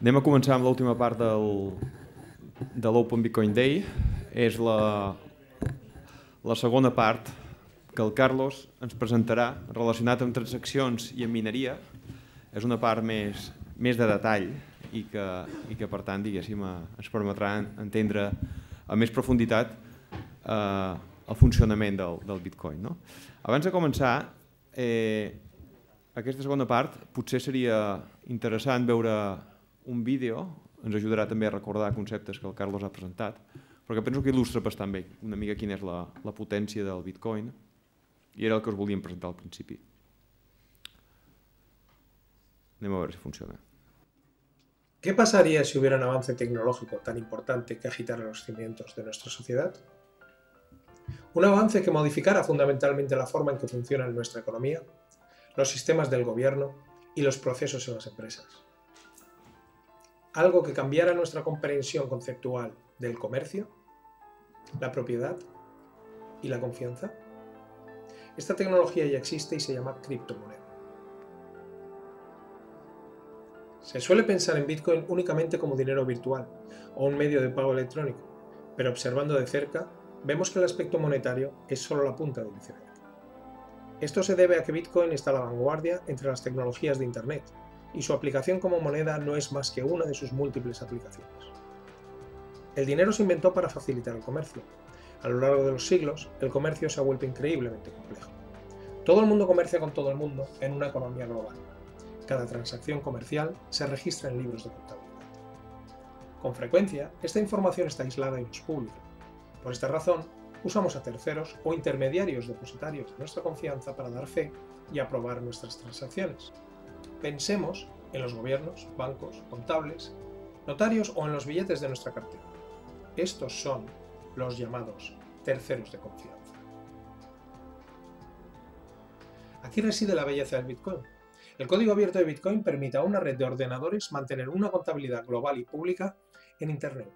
Anem a començar amb l'última part del, de l'Open Bitcoin Day. És la, la segona part que el Carlos ens presentarà relacionat amb transaccions i amb mineria. És una part més, més de detall i que, i que per tant diguéssim eh, ens permetrà entendre a més profunditat eh, el funcionament del, del Bitcoin. No? Abans de començar, eh, aquesta segona part potser seria interessant veure un vídeo nos ayudará también a recordar conceptos que el Carlos ha presentado, porque pienso que ilustra también también una mica quién es la, potencia del bitcoin y era el que os voy a presentar al principio. Vamos a ver si funciona. ¿Qué pasaría si hubiera un avance tecnológico tan importante que agitara los cimientos de nuestra sociedad? Un avance que modificara fundamentalmente la forma en que funciona nuestra economía, los sistemas del gobierno y los procesos en las empresas algo que cambiara nuestra comprensión conceptual del comercio, la propiedad y la confianza? Esta tecnología ya existe y se llama criptomoneda. Se suele pensar en Bitcoin únicamente como dinero virtual o un medio de pago electrónico, pero observando de cerca vemos que el aspecto monetario es solo la punta del iceberg. Esto se debe a que Bitcoin está a la vanguardia entre las tecnologías de Internet, y su aplicación como moneda no es más que una de sus múltiples aplicaciones. El dinero se inventó para facilitar el comercio. A lo largo de los siglos, el comercio se ha vuelto increíblemente complejo. Todo el mundo comercia con todo el mundo en una economía global. Cada transacción comercial se registra en libros de contabilidad. Con frecuencia, esta información está aislada y no es pública. Por esta razón, usamos a terceros o intermediarios depositarios de nuestra confianza para dar fe y aprobar nuestras transacciones. Pensemos en los gobiernos, bancos, contables, notarios o en los billetes de nuestra cartera. Estos son los llamados terceros de confianza. Aquí reside la belleza del Bitcoin. El código abierto de Bitcoin permite a una red de ordenadores mantener una contabilidad global y pública en Internet.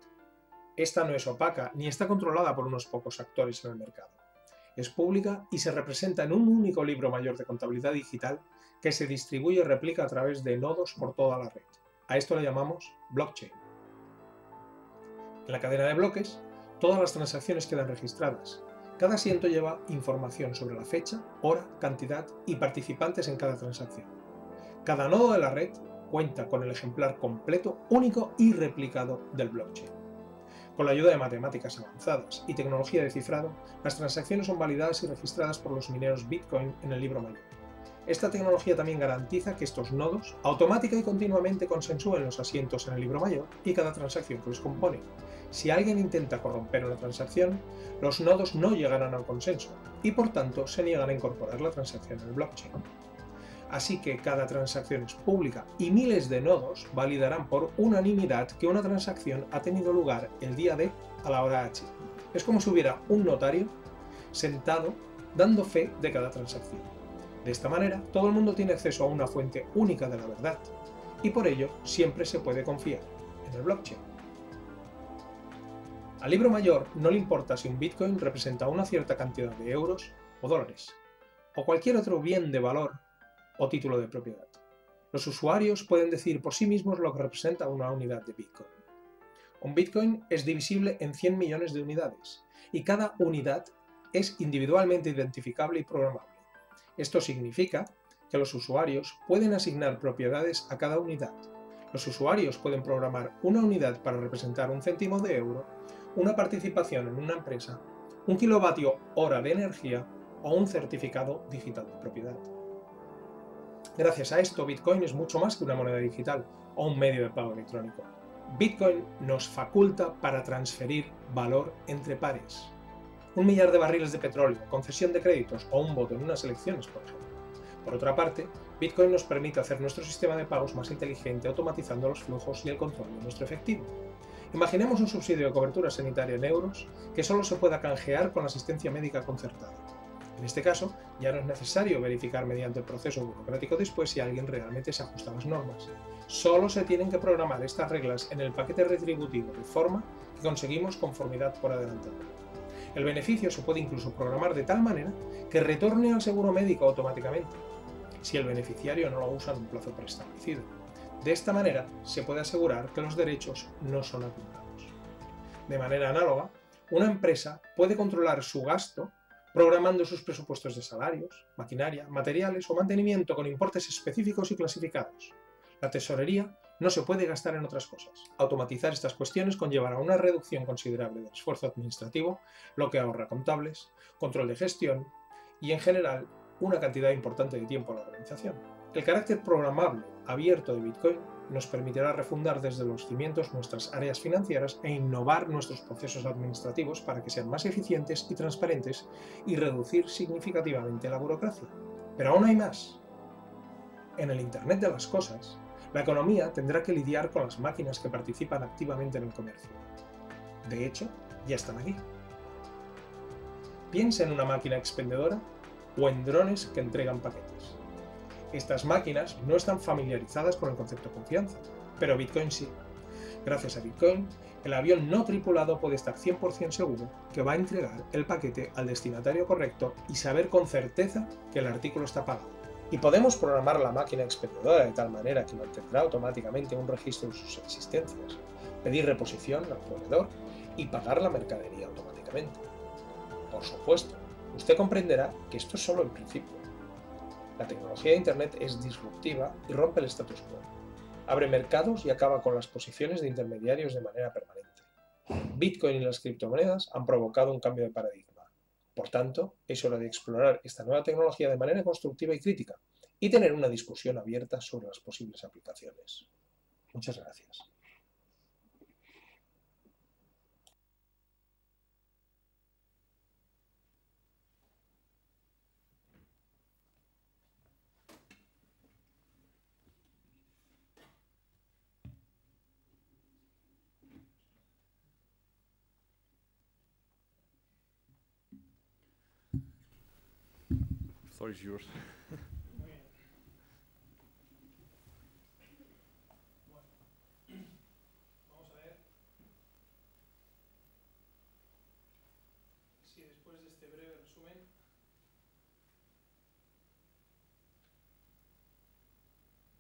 Esta no es opaca ni está controlada por unos pocos actores en el mercado. Es pública y se representa en un único libro mayor de contabilidad digital que se distribuye y replica a través de nodos por toda la red. A esto le llamamos blockchain. En la cadena de bloques, todas las transacciones quedan registradas. Cada asiento lleva información sobre la fecha, hora, cantidad y participantes en cada transacción. Cada nodo de la red cuenta con el ejemplar completo, único y replicado del blockchain. Con la ayuda de matemáticas avanzadas y tecnología de cifrado, las transacciones son validadas y registradas por los mineros Bitcoin en el libro mayor. Esta tecnología también garantiza que estos nodos automáticamente y continuamente consensúen los asientos en el libro mayor y cada transacción que los compone. Si alguien intenta corromper una transacción, los nodos no llegarán al consenso y por tanto se niegan a incorporar la transacción en el blockchain. Así que cada transacción es pública y miles de nodos validarán por unanimidad que una transacción ha tenido lugar el día D a la hora H. Es como si hubiera un notario sentado dando fe de cada transacción. De esta manera, todo el mundo tiene acceso a una fuente única de la verdad, y por ello siempre se puede confiar en el blockchain. Al libro mayor no le importa si un Bitcoin representa una cierta cantidad de euros o dólares, o cualquier otro bien de valor o título de propiedad. Los usuarios pueden decir por sí mismos lo que representa una unidad de Bitcoin. Un Bitcoin es divisible en 100 millones de unidades, y cada unidad es individualmente identificable y programable esto significa que los usuarios pueden asignar propiedades a cada unidad. Los usuarios pueden programar una unidad para representar un céntimo de euro, una participación en una empresa, un kilovatio hora de energía o un certificado digital de propiedad. Gracias a esto, Bitcoin es mucho más que una moneda digital o un medio de pago electrónico. Bitcoin nos faculta para transferir valor entre pares un millar de barriles de petróleo, concesión de créditos o un voto en unas elecciones, por ejemplo. Por otra parte, Bitcoin nos permite hacer nuestro sistema de pagos más inteligente automatizando los flujos y el control de nuestro efectivo. Imaginemos un subsidio de cobertura sanitaria en euros que solo se pueda canjear con asistencia médica concertada. En este caso, ya no es necesario verificar mediante el proceso burocrático después si alguien realmente se ajusta a las normas. Solo se tienen que programar estas reglas en el paquete retributivo de forma que conseguimos conformidad por adelantado. El beneficio se puede incluso programar de tal manera que retorne al seguro médico automáticamente, si el beneficiario no lo usa en un plazo preestablecido. De esta manera se puede asegurar que los derechos no son acumulados. De manera análoga, una empresa puede controlar su gasto programando sus presupuestos de salarios, maquinaria, materiales o mantenimiento con importes específicos y clasificados. La tesorería no se puede gastar en otras cosas. Automatizar estas cuestiones conllevará una reducción considerable del esfuerzo administrativo, lo que ahorra contables, control de gestión y, en general, una cantidad importante de tiempo a la organización. El carácter programable abierto de Bitcoin nos permitirá refundar desde los cimientos nuestras áreas financieras e innovar nuestros procesos administrativos para que sean más eficientes y transparentes y reducir significativamente la burocracia. Pero aún hay más. En el Internet de las Cosas, la economía tendrá que lidiar con las máquinas que participan activamente en el comercio. De hecho, ya están aquí. Piensa en una máquina expendedora o en drones que entregan paquetes. Estas máquinas no están familiarizadas con el concepto de confianza, pero Bitcoin sí. Gracias a Bitcoin, el avión no tripulado puede estar 100% seguro que va a entregar el paquete al destinatario correcto y saber con certeza que el artículo está pagado y podemos programar la máquina expendedora de tal manera que mantendrá automáticamente un registro de sus existencias, pedir reposición al proveedor y pagar la mercadería automáticamente. Por supuesto, usted comprenderá que esto es solo el principio. La tecnología de Internet es disruptiva y rompe el status quo. Abre mercados y acaba con las posiciones de intermediarios de manera permanente. Bitcoin y las criptomonedas han provocado un cambio de paradigma por tanto, es hora de explorar esta nueva tecnología de manera constructiva y crítica y tener una discusión abierta sobre las posibles aplicaciones. Muchas gracias. Muy bien. Bueno, vamos a ver si después de este breve resumen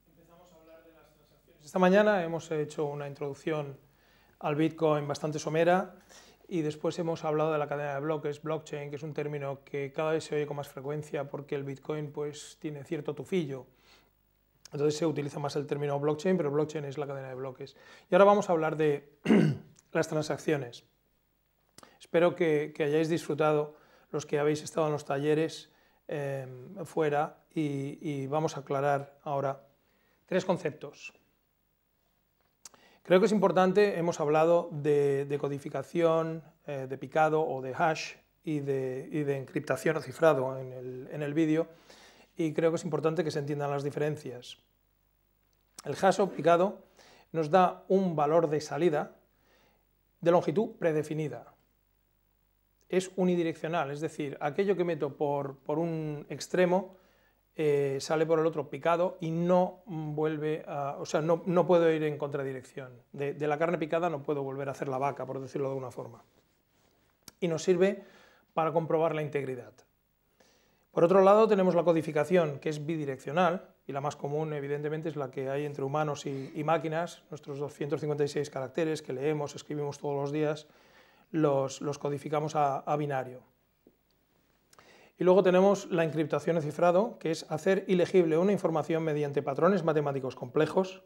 empezamos a hablar de las transacciones. Esta mañana hemos hecho una introducción al Bitcoin bastante somera. Y después hemos hablado de la cadena de bloques, blockchain, que es un término que cada vez se oye con más frecuencia porque el Bitcoin pues, tiene cierto tufillo. Entonces se utiliza más el término blockchain, pero blockchain es la cadena de bloques. Y ahora vamos a hablar de las transacciones. Espero que, hayáis disfrutado los que habéis estado en los talleres eh, fuera y vamos a aclarar ahora tres conceptos. Creo que es importante, hemos hablado de, codificación, eh, de picado o de hash y de, encriptación o cifrado en el, vídeo y creo que es importante que se entiendan las diferencias. El hash o picado nos da un valor de salida de longitud predefinida. Es unidireccional, es decir, aquello que meto por un extremo eh, sale por el otro picado y no vuelve a, o sea, no, no puedo ir en contradirección. De, la carne picada no puedo volver a hacer la vaca, por decirlo de una forma. Y nos sirve para comprobar la integridad. Por otro lado, tenemos la codificación, que es bidireccional, y la más común, evidentemente, es la que hay entre humanos y, máquinas, nuestros 256 caracteres que leemos, escribimos todos los días, los, los codificamos a binario. Y luego tenemos la encriptación de cifrado, que es hacer ilegible una información mediante patrones matemáticos complejos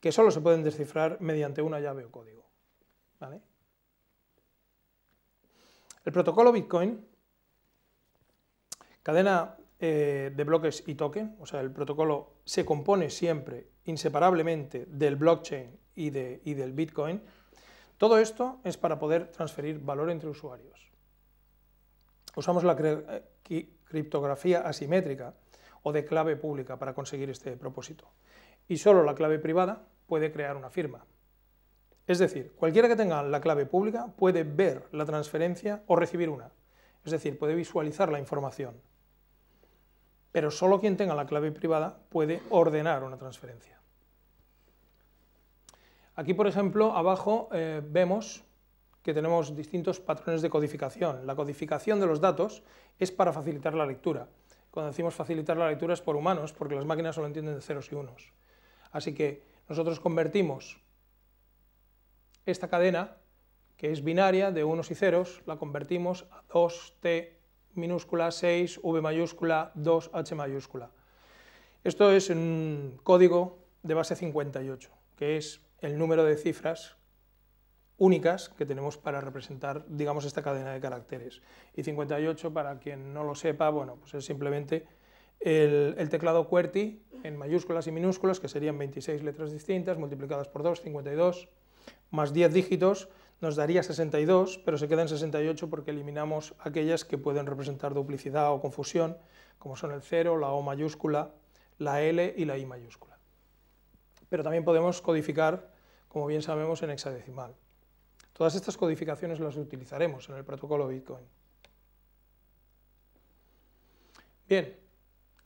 que solo se pueden descifrar mediante una llave o código. El protocolo Bitcoin, cadena eh, de bloques y token, o sea, el protocolo se compone siempre inseparablemente del blockchain y del Bitcoin. Todo esto es para poder transferir valor entre usuarios. Usamos la eh, criptografía asimétrica o de clave pública para conseguir este propósito. Y solo la clave privada puede crear una firma. Es decir, cualquiera que tenga la clave pública puede ver la transferencia o recibir una. Es decir, puede visualizar la información. Pero solo quien tenga la clave privada puede ordenar una transferencia. Aquí, por ejemplo, abajo eh, vemos que tenemos distintos patrones de codificación. La codificación de los datos es para facilitar la lectura. Cuando decimos facilitar la lectura es por humanos, porque las máquinas solo entienden de ceros y unos. Así que nosotros convertimos esta cadena, que es binaria de unos y ceros, la convertimos a 2t minúscula 6, v mayúscula 2h mayúscula. Esto es un código de base 58, que es el número de cifras únicas que tenemos para representar, digamos, esta cadena de caracteres. Y 58, para quien no lo sepa, bueno, pues es simplemente el, teclado QWERTY en mayúsculas y minúsculas, que serían 26 letras distintas, multiplicadas por 2, 52, más 10 dígitos, nos daría 62, pero se quedan 68 porque eliminamos aquellas que pueden representar duplicidad o confusión, como son el 0, la O mayúscula, la L y la I mayúscula. Pero también podemos codificar, como bien sabemos, en hexadecimal. Todas estas codificaciones las utilizaremos en el protocolo Bitcoin. Bien,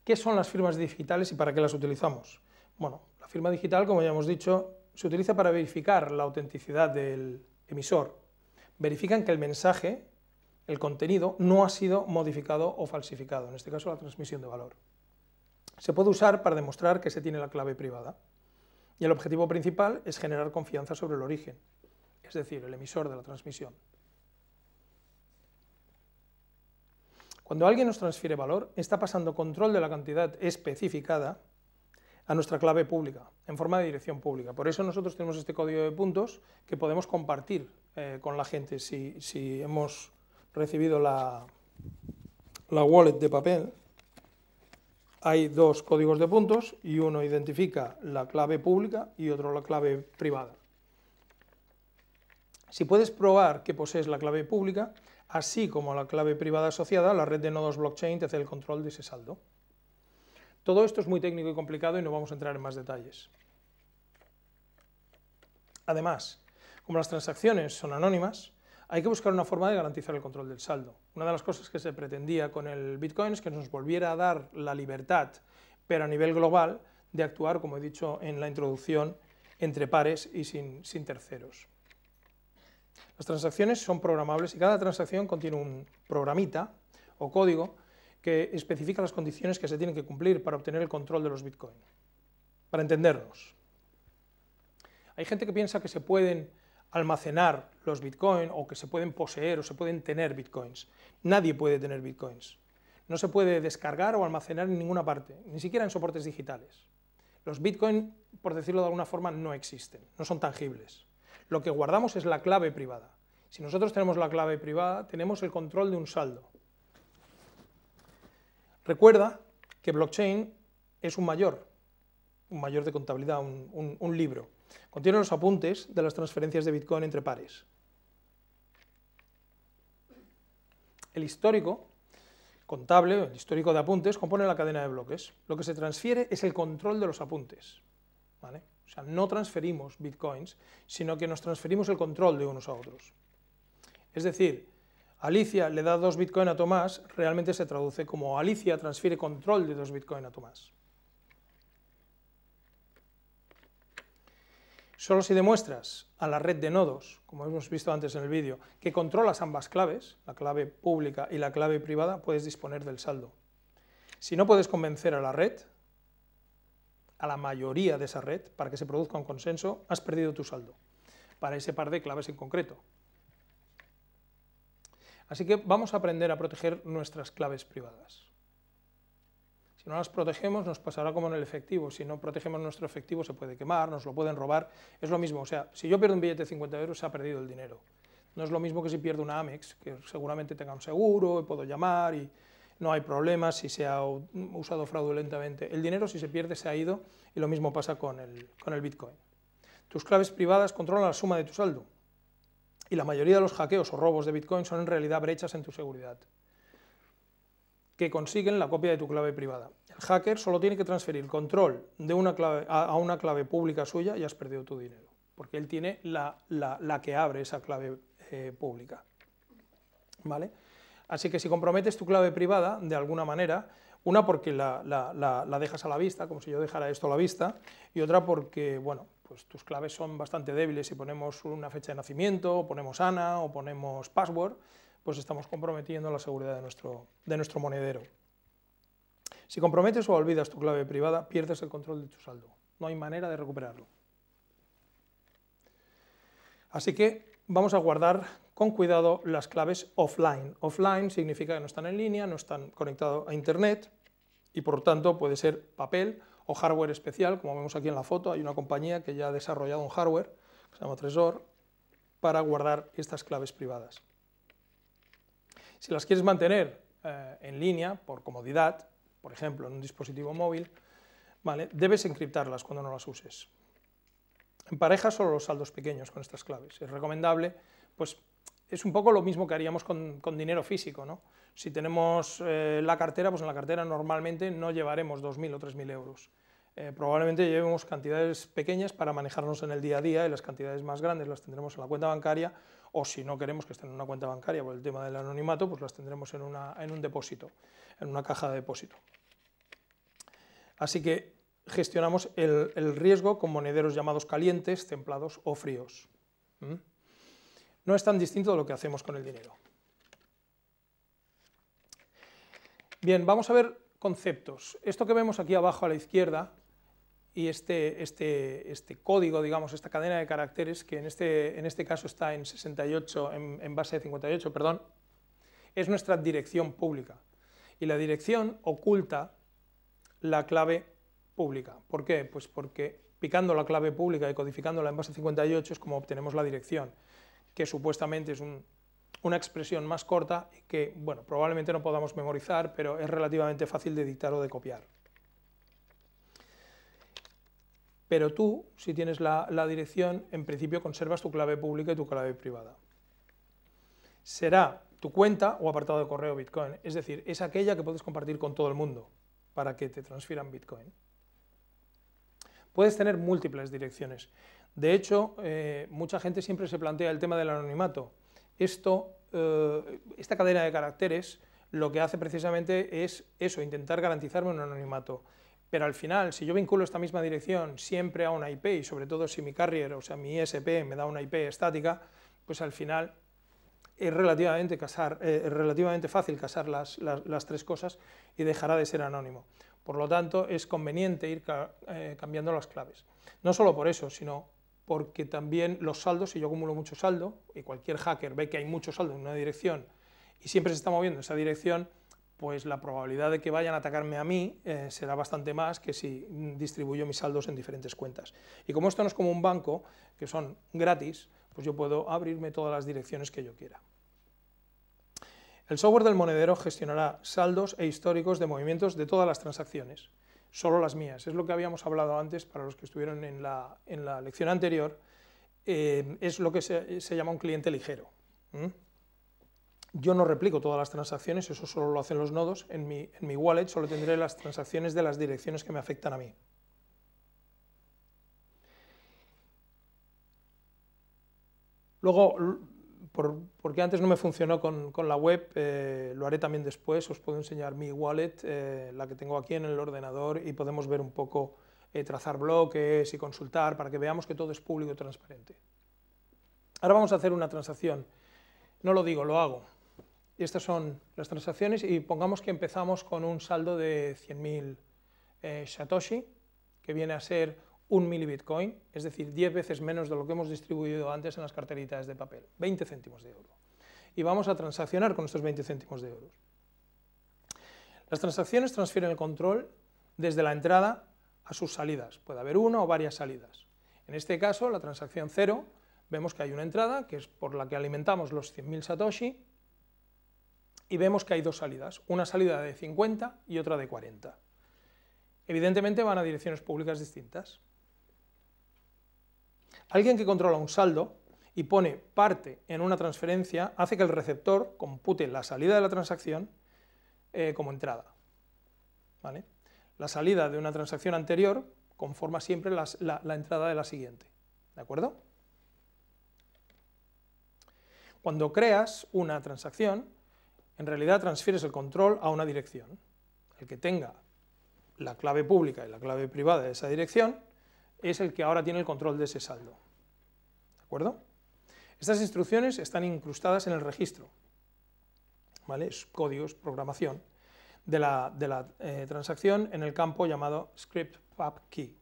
¿qué son las firmas digitales y para qué las utilizamos? Bueno, la firma digital, como ya hemos dicho, se utiliza para verificar la autenticidad del emisor. Verifican que el mensaje, el contenido, no ha sido modificado o falsificado, en este caso la transmisión de valor. Se puede usar para demostrar que se tiene la clave privada. Y el objetivo principal es generar confianza sobre el origen, es decir, el emisor de la transmisión. Cuando alguien nos transfiere valor, está pasando control de la cantidad especificada a nuestra clave pública, en forma de dirección pública. Por eso nosotros tenemos este código de puntos que podemos compartir eh, con la gente si, si hemos recibido la, la wallet de papel hay dos códigos de puntos y uno identifica la clave pública y otro la clave privada. Si puedes probar que posees la clave pública, así como la clave privada asociada, la red de nodos blockchain te hace el control de ese saldo. Todo esto es muy técnico y complicado y no vamos a entrar en más detalles. Además, como las transacciones son anónimas, hay que buscar una forma de garantizar el control del saldo. Una de las cosas que se pretendía con el Bitcoin es que nos volviera a dar la libertad, pero a nivel global, de actuar, como he dicho en la introducción, entre pares y sin, sin terceros. Las transacciones son programables y cada transacción contiene un programita o código que especifica las condiciones que se tienen que cumplir para obtener el control de los bitcoins. Para entendernos, hay gente que piensa que se pueden almacenar los bitcoins o que se pueden poseer o se pueden tener Bitcoins. Nadie puede tener Bitcoins. No se puede descargar o almacenar en ninguna parte, ni siquiera en soportes digitales. Los bitcoins, por decirlo de alguna forma, no existen, no son tangibles lo que guardamos es la clave privada. Si nosotros tenemos la clave privada, tenemos el control de un saldo. Recuerda que blockchain es un mayor, un mayor de contabilidad, un, libro. Contiene los apuntes de las transferencias de Bitcoin entre pares. El histórico contable, el histórico de apuntes, compone la cadena de bloques. Lo que se transfiere es el control de los apuntes. ¿vale? O sea, no transferimos bitcoins, sino que nos transferimos el control de unos a otros. Es decir, Alicia le da dos bitcoins a Tomás, realmente se traduce como Alicia transfiere control de dos bitcoins a Tomás. Solo si demuestras a la red de nodos, como hemos visto antes en el vídeo, que controlas ambas claves, la clave pública y la clave privada, puedes disponer del saldo. Si no puedes convencer a la red, a la mayoría de esa red para que se produzca un consenso, has perdido tu saldo para ese par de claves en concreto. Así que vamos a aprender a proteger nuestras claves privadas. Si no las protegemos nos pasará como en el efectivo, si no protegemos nuestro efectivo se puede quemar, nos lo pueden robar, es lo mismo, o sea, si yo pierdo un billete de 50 euros se ha perdido el dinero. No es lo mismo que si pierdo una Amex, que seguramente tenga un seguro, y puedo llamar y no hay problemas, si se ha usado fraudulentamente. El dinero si se pierde se ha ido y lo mismo pasa con el, Bitcoin. Tus claves privadas controlan la suma de tu saldo y la mayoría de los hackeos o robos de Bitcoin son en realidad brechas en tu seguridad que consiguen la copia de tu clave privada. El hacker solo tiene que transferir control de una clave a una clave pública suya y has perdido tu dinero, porque él tiene la, que abre esa clave eh, pública. ¿Vale? Así que si comprometes tu clave privada, de alguna manera, una porque la, dejas a la vista, como si yo dejara esto a la vista, y otra porque, bueno, pues tus claves son bastante débiles. Si ponemos una fecha de nacimiento, o ponemos ANA, o ponemos password, pues estamos comprometiendo la seguridad de nuestro, de nuestro monedero. Si comprometes o olvidas tu clave privada, pierdes el control de tu saldo. No hay manera de recuperarlo. Así que vamos a guardar con cuidado las claves offline. Offline significa que no están en línea, no están conectados a Internet y por tanto puede ser papel o hardware especial, como vemos aquí en la foto, hay una compañía que ya ha desarrollado un hardware, que se llama Tresor, para guardar estas claves privadas. Si las quieres mantener eh, en línea, por comodidad, por ejemplo, en un dispositivo móvil, debes encriptarlas cuando no las uses. En pareja solo los saldos pequeños con estas claves. Es recomendable, pues es un poco lo mismo que haríamos con, dinero físico. ¿no? Si tenemos eh, la cartera, pues en la cartera normalmente no llevaremos 2.000 o 3.000 euros. Eh, probablemente llevemos cantidades pequeñas para manejarnos en el día a día y las cantidades más grandes las tendremos en la cuenta bancaria o si no queremos que estén en una cuenta bancaria por el tema del anonimato, pues las tendremos en, una, en un depósito, en una caja de depósito. Así que gestionamos el, riesgo con monederos llamados calientes, templados o fríos. No es tan distinto de lo que hacemos con el dinero. Bien, vamos a ver conceptos. Esto que vemos aquí abajo a la izquierda y este, este, este código, digamos, esta cadena de caracteres, que en este, en este caso está en 68, en, base de 58, perdón, es nuestra dirección pública. Y la dirección oculta la clave ¿Por qué? Pues porque picando la clave pública y codificándola en base 58 es como obtenemos la dirección, que supuestamente es una expresión más corta y que, bueno, probablemente no podamos memorizar, pero es relativamente fácil de editar o de copiar. Pero tú, si tienes la dirección, en principio conservas tu clave pública y tu clave privada. Será tu cuenta o apartado de correo Bitcoin, es decir, es aquella que puedes compartir con todo el mundo para que te transfieran Bitcoin. Puedes tener múltiples direcciones. De hecho, eh, mucha gente siempre se plantea el tema del anonimato. Esto, eh, esta cadena de caracteres lo que hace precisamente es eso, intentar garantizarme un anonimato. Pero al final, si yo vinculo esta misma dirección siempre a una IP, y sobre todo si mi carrier, o sea, mi ISP me da una IP estática, pues al final es relativamente, eh, fácil casar las tres cosas y dejará de ser anónimo. Por lo tanto, es conveniente ir eh, cambiando las claves. No solo por eso, sino porque también los saldos, si yo acumulo mucho saldo, y cualquier hacker ve que hay mucho saldo en una dirección y siempre se está moviendo en esa dirección, pues la probabilidad de que vayan a atacarme a mí eh, será bastante más que si distribuyo mis saldos en diferentes cuentas. Y como esto no es como un banco, que son gratis, pues yo puedo abrirme todas las direcciones que yo quiera. El software del monedero gestionará saldos e históricos de movimientos de todas las transacciones, solo las mías. Es lo que habíamos hablado antes para los que estuvieron en la, lección anterior. Eh, es lo que se, llama un cliente ligero. Yo no replico todas las transacciones, eso solo lo hacen los nodos. En mi, en mi wallet solo tendré las transacciones de las direcciones que me afectan a mí. Luego, porque antes no me funcionó con, la web, eh, lo haré también después, os puedo enseñar mi wallet, eh, la que tengo aquí en el ordenador, y podemos ver un poco, eh, trazar bloques y consultar para que veamos que todo es público y transparente. Ahora vamos a hacer una transacción. No lo digo, lo hago. Estas son las transacciones y pongamos que empezamos con un saldo de 100.000 Satoshi, que viene a ser un milibitcoin, es decir, 10 veces menos de lo que hemos distribuido antes en las carteritas de papel, 20 céntimos de euro. Y vamos a transaccionar con estos 20 céntimos de euros. Las transacciones transfieren el control desde la entrada a sus salidas. Puede haber una o varias salidas. En este caso, la transacción 0, vemos que hay una entrada, que es por la que alimentamos los 100.000 Satoshi, y vemos que hay dos salidas, una salida de 50 y otra de 40. Evidentemente van a direcciones públicas distintas. Alguien que controla un saldo y pone parte en una transferencia hace que el receptor compute la salida de la transacción eh, como entrada. ¿vale? La salida de una transacción anterior conforma siempre la, la entrada de la siguiente. ¿De acuerdo? Cuando creas una transacción, en realidad transfieres el control a una dirección. El que tenga la clave pública y la clave privada de esa dirección es el que ahora tiene el control de ese saldo. ¿De acuerdo? Estas instrucciones están incrustadas en el registro, ¿vale? Es códigos, programación, de la, eh, transacción en el campo llamado script pub key.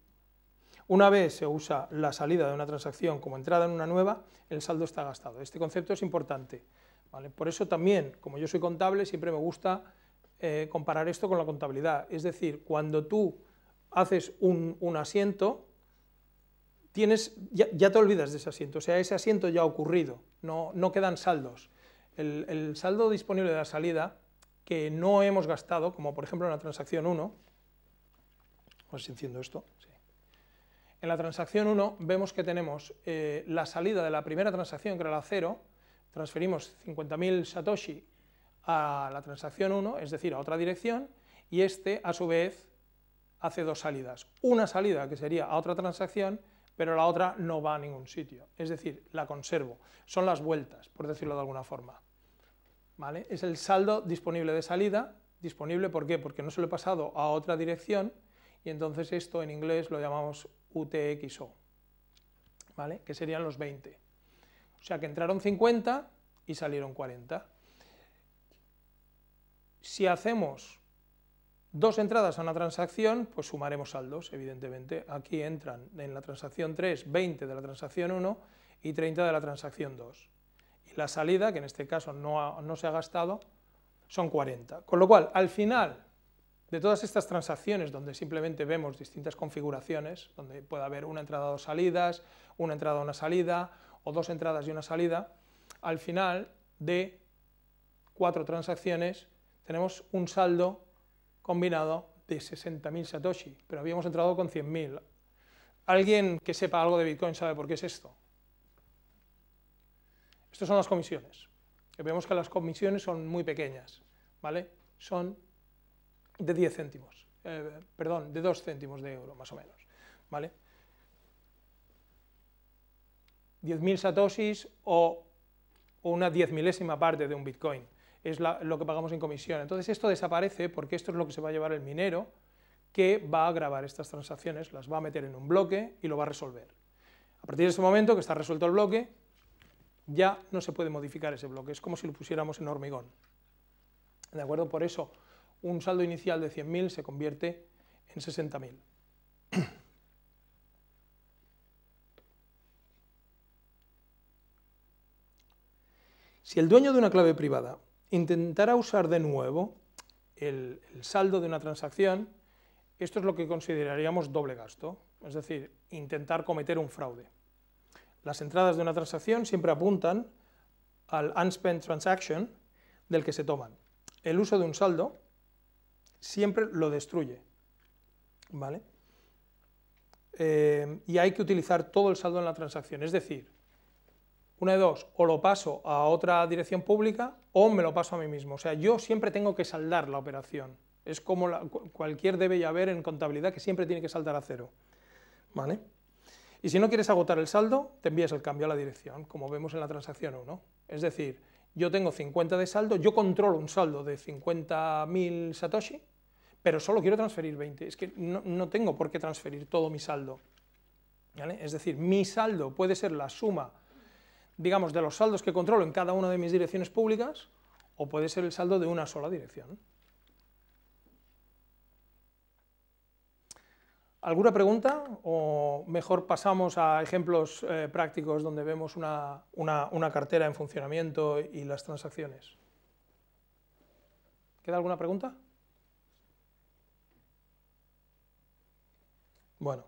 Una vez se usa la salida de una transacción como entrada en una nueva, el saldo está gastado. Este concepto es importante. ¿vale? Por eso también, como yo soy contable, siempre me gusta eh, comparar esto con la contabilidad. Es decir, cuando tú haces un, un asiento, ya, te olvidas de ese asiento, o sea, ese asiento ya ha ocurrido, no, quedan saldos. El, saldo disponible de la salida que no hemos gastado, como por ejemplo en la transacción 1, esto, en la transacción 1 vemos que tenemos eh, la salida de la primera transacción, que era la 0, transferimos 50.000 Satoshi a la transacción 1, es decir, a otra dirección, y este a su vez hace dos salidas. Una salida que sería a otra transacción pero la otra no va a ningún sitio. Es decir, la conservo. Son las vueltas, por decirlo de alguna forma. ¿Vale? Es el saldo disponible de salida. Disponible, ¿por qué? Porque no se lo he pasado a otra dirección y entonces esto en inglés lo llamamos UTXO, ¿vale? que serían los 20. O sea que entraron 50 y salieron 40. Si hacemos Dos entradas a una transacción, pues sumaremos saldos, evidentemente. Aquí entran en la transacción 3, 20 de la transacción 1 y 30 de la transacción 2. Y la salida, que en este caso no, se ha gastado, son 40. Con lo cual, al final de todas estas transacciones donde simplemente vemos distintas configuraciones, donde puede haber una entrada, dos salidas, una entrada, una salida, o dos entradas y una salida, al final de cuatro transacciones tenemos un saldo combinado de 60.000 Satoshi, pero habíamos entrado con 100.000. ¿Alguien que sepa algo de Bitcoin sabe por qué es esto? Estas son las comisiones. Vemos que las comisiones son muy pequeñas, ¿vale? Son de 10 céntimos, eh, perdón, de 2 céntimos de euro, más o menos, ¿vale? 10.000 satoshis o una diez milésima parte de un Bitcoin es lo que pagamos en comisión. Entonces esto desaparece porque esto es lo que se va a llevar el minero que va a grabar estas transacciones, las va a meter en un bloque y lo va a resolver. A partir de ese momento que está resuelto el bloque, ya no se puede modificar ese bloque, es como si lo pusiéramos en hormigón. ¿De acuerdo? Por eso un saldo inicial de 100.000 se convierte en 60.000. Si el dueño de una clave privada Intentar usar de nuevo el, saldo de una transacción, esto es lo que consideraríamos doble gasto, es decir, intentar cometer un fraude. Las entradas de una transacción siempre apuntan al unspent transaction del que se toman. El uso de un saldo siempre lo destruye, ¿vale? Eh, y hay que utilizar todo el saldo en la transacción, es decir, una de dos, o lo paso a otra dirección pública o me lo paso a mí mismo. O sea, yo siempre tengo que saldar la operación. Es como cualquier debe haber en contabilidad que siempre tiene que saldar a cero. ¿Vale? Y si no quieres agotar el saldo, te envías el cambio a la dirección, como vemos en la transacción 1. Es decir, yo tengo 50 de saldo, yo controlo un saldo de 50.000 Satoshi, pero solo quiero transferir 20. Es que no, no tengo por qué transferir todo mi saldo. ¿Vale? Es decir, mi saldo puede ser la suma digamos, de los saldos que controlo en cada una de mis direcciones públicas, o puede ser el saldo de una sola dirección. ¿Alguna pregunta? O mejor pasamos a ejemplos eh, prácticos donde vemos una, una cartera en funcionamiento y las transacciones. ¿Queda alguna pregunta? Bueno,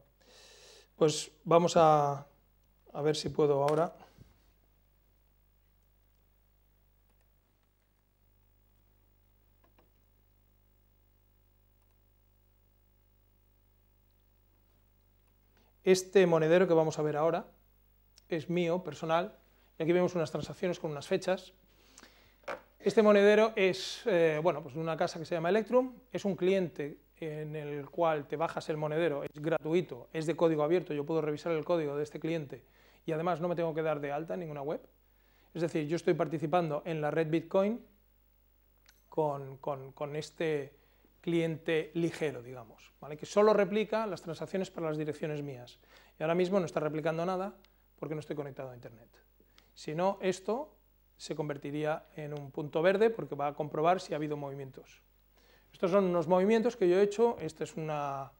pues vamos a, a ver si puedo ahora... Este monedero que vamos a ver ahora es mío, personal, y aquí vemos unas transacciones con unas fechas. Este monedero es eh, bueno, pues una casa que se llama Electrum, es un cliente en el cual te bajas el monedero, es gratuito, es de código abierto, yo puedo revisar el código de este cliente y además no me tengo que dar de alta en ninguna web. Es decir, yo estoy participando en la red Bitcoin con, con, con este cliente ligero, digamos, ¿vale? que solo replica las transacciones para las direcciones mías. Y ahora mismo no está replicando nada porque no estoy conectado a Internet. Si no, esto se convertiría en un punto verde porque va a comprobar si ha habido movimientos. Estos son unos movimientos que yo he hecho, esta es una,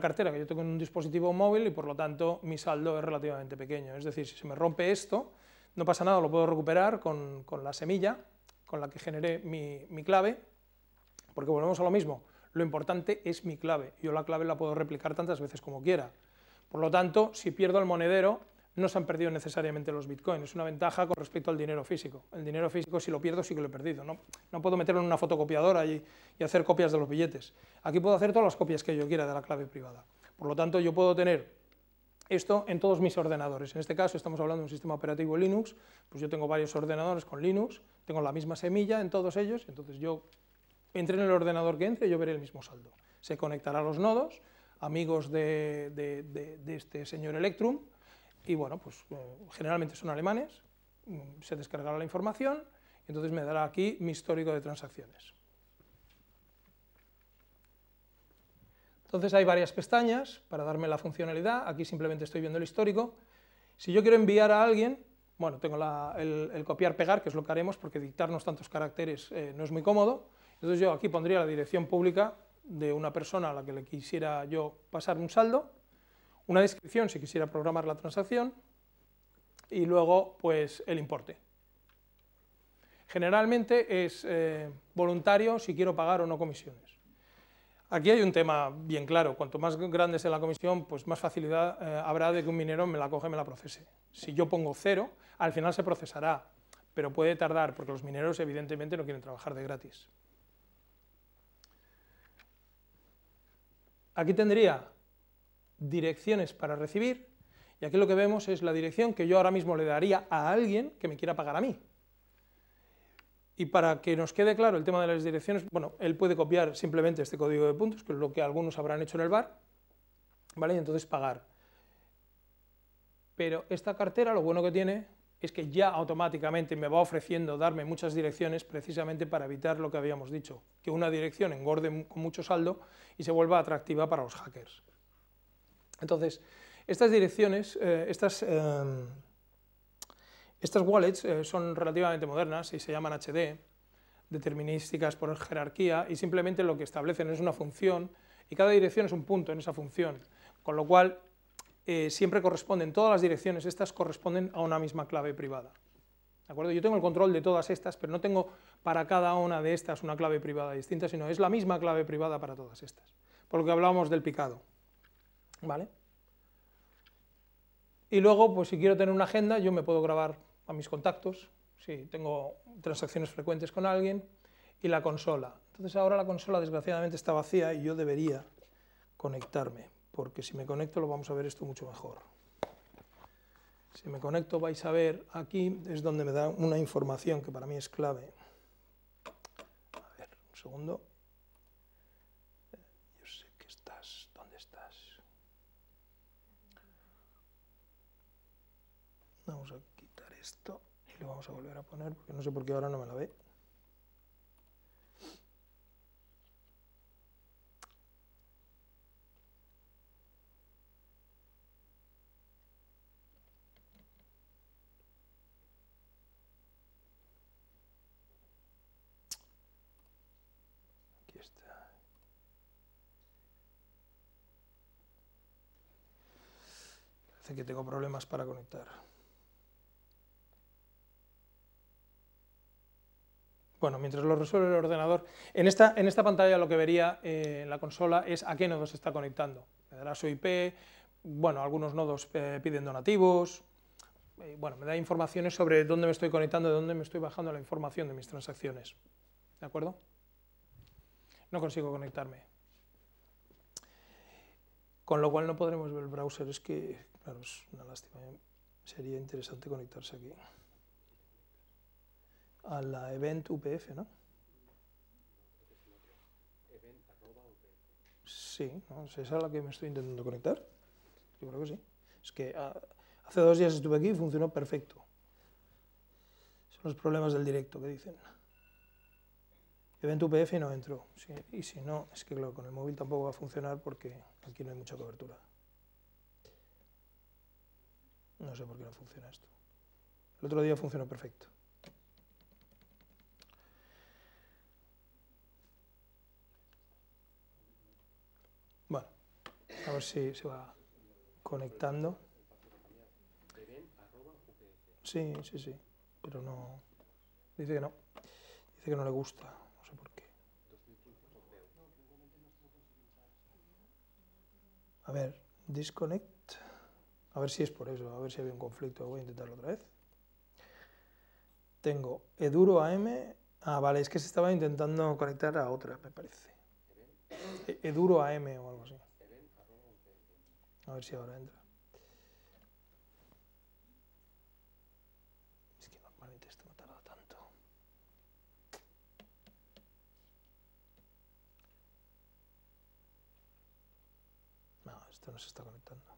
cartera que yo tengo en un dispositivo móvil y por lo tanto mi saldo es relativamente pequeño. Es decir, si se me rompe esto, no pasa nada, lo puedo recuperar con, la semilla con la que generé mi, mi clave porque volvemos a lo mismo, lo importante es mi clave, yo la clave la puedo replicar tantas veces como quiera. Por lo tanto, si pierdo el monedero, no se han perdido necesariamente los bitcoins, es una ventaja con respecto al dinero físico. El dinero físico, si lo pierdo, sí que lo he perdido, no, puedo meterlo en una fotocopiadora y, y hacer copias de los billetes. Aquí puedo hacer todas las copias que yo quiera de la clave privada. Por lo tanto, yo puedo tener esto en todos mis ordenadores. En este caso estamos hablando de un sistema operativo Linux, pues yo tengo varios ordenadores con Linux, tengo la misma semilla en todos ellos, entonces yo entre en el ordenador que entre, yo veré el mismo saldo. Se conectará a los nodos, amigos de, este señor Electrum, y bueno, pues eh, generalmente son alemanes, mm, se descargará la información, y entonces me dará aquí mi histórico de transacciones. Entonces hay varias pestañas para darme la funcionalidad, aquí simplemente estoy viendo el histórico. Si yo quiero enviar a alguien, bueno, tengo el, copiar-pegar, que es lo que haremos, porque dictarnos tantos caracteres eh, no es muy cómodo, entonces yo aquí pondría la dirección pública de una persona a la que le quisiera yo pasar un saldo, una descripción si quisiera programar la transacción y luego pues el importe. Generalmente es eh, voluntario si quiero pagar o no comisiones. Aquí hay un tema bien claro, cuanto más grande sea la comisión, pues más facilidad eh, habrá de que un minero me la coge y me la procese. Si yo pongo cero, al final se procesará, pero puede tardar porque los mineros evidentemente no quieren trabajar de gratis. Aquí tendría direcciones para recibir, y aquí lo que vemos es la dirección que yo ahora mismo le daría a alguien que me quiera pagar a mí. Y para que nos quede claro el tema de las direcciones, bueno, él puede copiar simplemente este código de puntos, que es lo que algunos habrán hecho en el bar, ¿vale? Y entonces pagar. Pero esta cartera lo bueno que tiene es que ya automáticamente me va ofreciendo darme muchas direcciones precisamente para evitar lo que habíamos dicho, que una dirección engorde con mucho saldo y se vuelva atractiva para los hackers. Entonces, estas direcciones, eh, em, estas, wallets eh, son relativamente modernas y se llaman HD, determinísticas por jerarquía, y simplemente lo que establecen es una función y cada dirección es un punto en esa función, con lo cual eh, siempre corresponden, todas las direcciones estas corresponden a una misma clave privada. ¿De acuerdo? Yo tengo el control de todas estas, pero no tengo para cada una de estas una clave privada distinta, sino es la misma clave privada para todas estas. Por lo que hablábamos del picado. ¿Vale? Y luego, pues si quiero tener una agenda, yo me puedo grabar a mis contactos, si tengo transacciones frecuentes con alguien, y la consola. Entonces ahora la consola desgraciadamente está vacía y yo debería conectarme porque si me conecto lo vamos a ver esto mucho mejor. Si me conecto vais a ver, aquí es donde me da una información que para mí es clave. A ver, un segundo. Yo sé que estás, ¿dónde estás? Vamos a quitar esto y lo vamos a volver a poner porque no sé por qué ahora no me la ve. que tengo problemas para conectar. Bueno, mientras lo resuelve el ordenador, en esta, en esta pantalla lo que vería eh, en la consola es a qué nodo se está conectando. Me dará su IP, bueno, algunos nodos eh, piden donativos, eh, bueno, me da informaciones sobre dónde me estoy conectando, de dónde me estoy bajando la información de mis transacciones. ¿De acuerdo? No consigo conectarme. Con lo cual no podremos ver el browser, es que Claro, es una lástima. Sería interesante conectarse aquí. A la event UPF, ¿no? Sí, ¿no? ¿Es a la que me estoy intentando conectar? Yo creo que sí. Es que ah, hace dos días estuve aquí y funcionó perfecto. Son los problemas del directo que dicen. Event UPF no entró. y si no, es que claro, con el móvil tampoco va a funcionar porque aquí no hay mucha cobertura. No sé por qué no funciona esto. El otro día funcionó perfecto. Bueno, a ver si se va conectando. Sí, sí, sí, pero no... Dice que no. Dice que no le gusta, no sé por qué. A ver, disconnect. A ver si es por eso, a ver si había un conflicto. Voy a intentarlo otra vez. Tengo Eduro AM. Ah, vale, es que se estaba intentando conectar a otra, me parece. E, Eduro AM o algo así. A ver si ahora entra. Es que normalmente esto no tarda tanto. No, esto no se está conectando.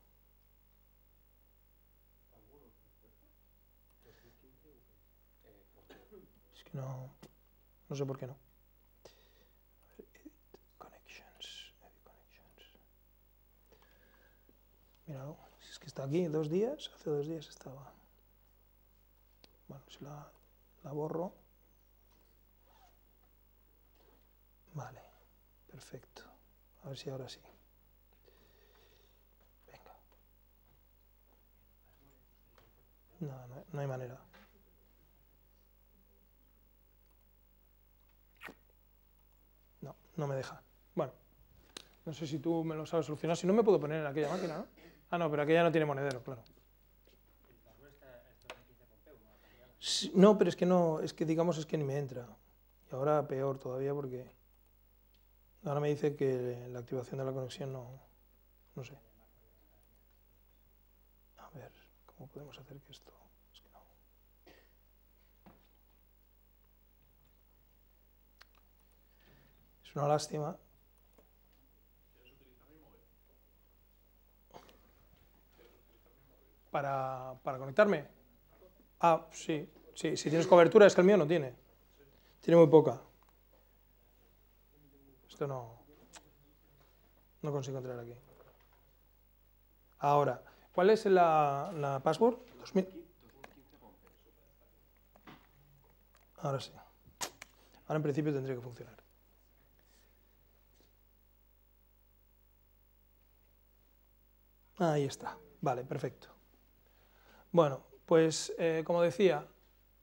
no, no sé por qué no. A edit connections, edit connections. Míralo, si es que está aquí dos días, hace dos días estaba. Bueno, si la, la borro. Vale, perfecto. A ver si ahora sí. Venga. No, no, no hay manera. no me deja. Bueno, no sé si tú me lo sabes solucionar, si no me puedo poner en aquella máquina, ¿no? Ah, no, pero aquella no tiene monedero, claro. no, pero es que no, es que digamos es que ni me entra. Y ahora peor todavía porque ahora me dice que la activación de la conexión no, no sé. A ver, ¿cómo podemos hacer que esto... Es una lástima. Para, para conectarme. Ah, sí, sí, si tienes cobertura es que el mío no tiene. Tiene muy poca. Esto no... No consigo entrar aquí. Ahora, ¿cuál es la, la password? Ahora sí. Ahora en principio tendría que funcionar. Ahí está, vale, perfecto. Bueno, pues eh, como decía,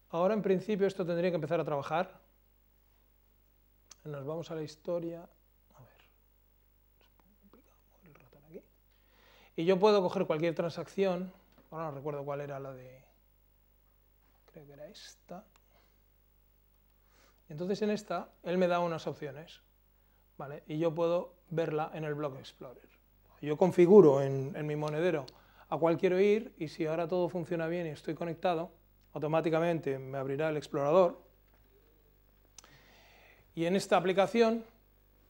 ahora en principio esto tendría que empezar a trabajar. Nos vamos a la historia. A ver. Y yo puedo coger cualquier transacción. Ahora no recuerdo cuál era la de... Creo que era esta. Entonces en esta, él me da unas opciones. ¿vale? Y yo puedo verla en el Block Explorer. Yo configuro en, mi monedero a cuál quiero ir y si ahora todo funciona bien y estoy conectado, automáticamente me abrirá el explorador. Y en esta aplicación,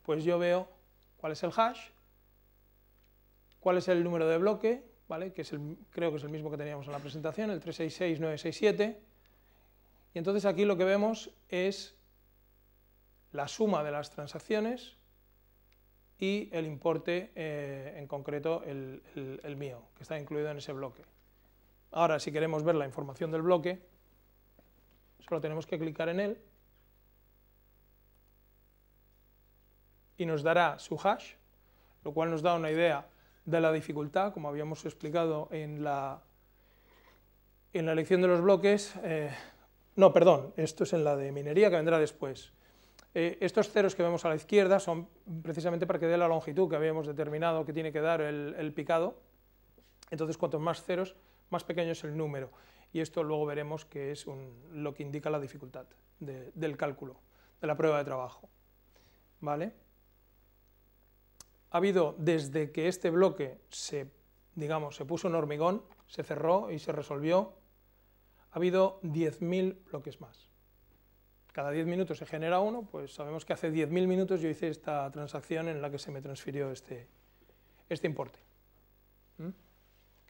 pues yo veo cuál es el hash, cuál es el número de bloque, ¿vale? que es el, creo que es el mismo que teníamos en la presentación, el 366967. Y entonces aquí lo que vemos es la suma de las transacciones y el importe, eh, en concreto el, mío, que está incluido en ese bloque. Ahora, si queremos ver la información del bloque, solo tenemos que clicar en él y nos dará su hash, lo cual nos da una idea de la dificultad, como habíamos explicado en la, en la elección de los bloques, eh, no, perdón, esto es en la de minería que vendrá después. Eh, estos ceros que vemos a la izquierda son precisamente para que dé la longitud que habíamos determinado que tiene que dar el, picado. Entonces, cuantos más ceros, más pequeño es el número. Y esto luego veremos que es lo que indica la dificultad del cálculo, de la prueba de trabajo. ¿Vale? Ha habido, desde que este bloque se, se puso en hormigón, se cerró y se resolvió, ha habido 10.000 bloques más cada 10 minutos se genera uno, pues sabemos que hace 10.000 minutos yo hice esta transacción en la que se me transfirió este, este importe,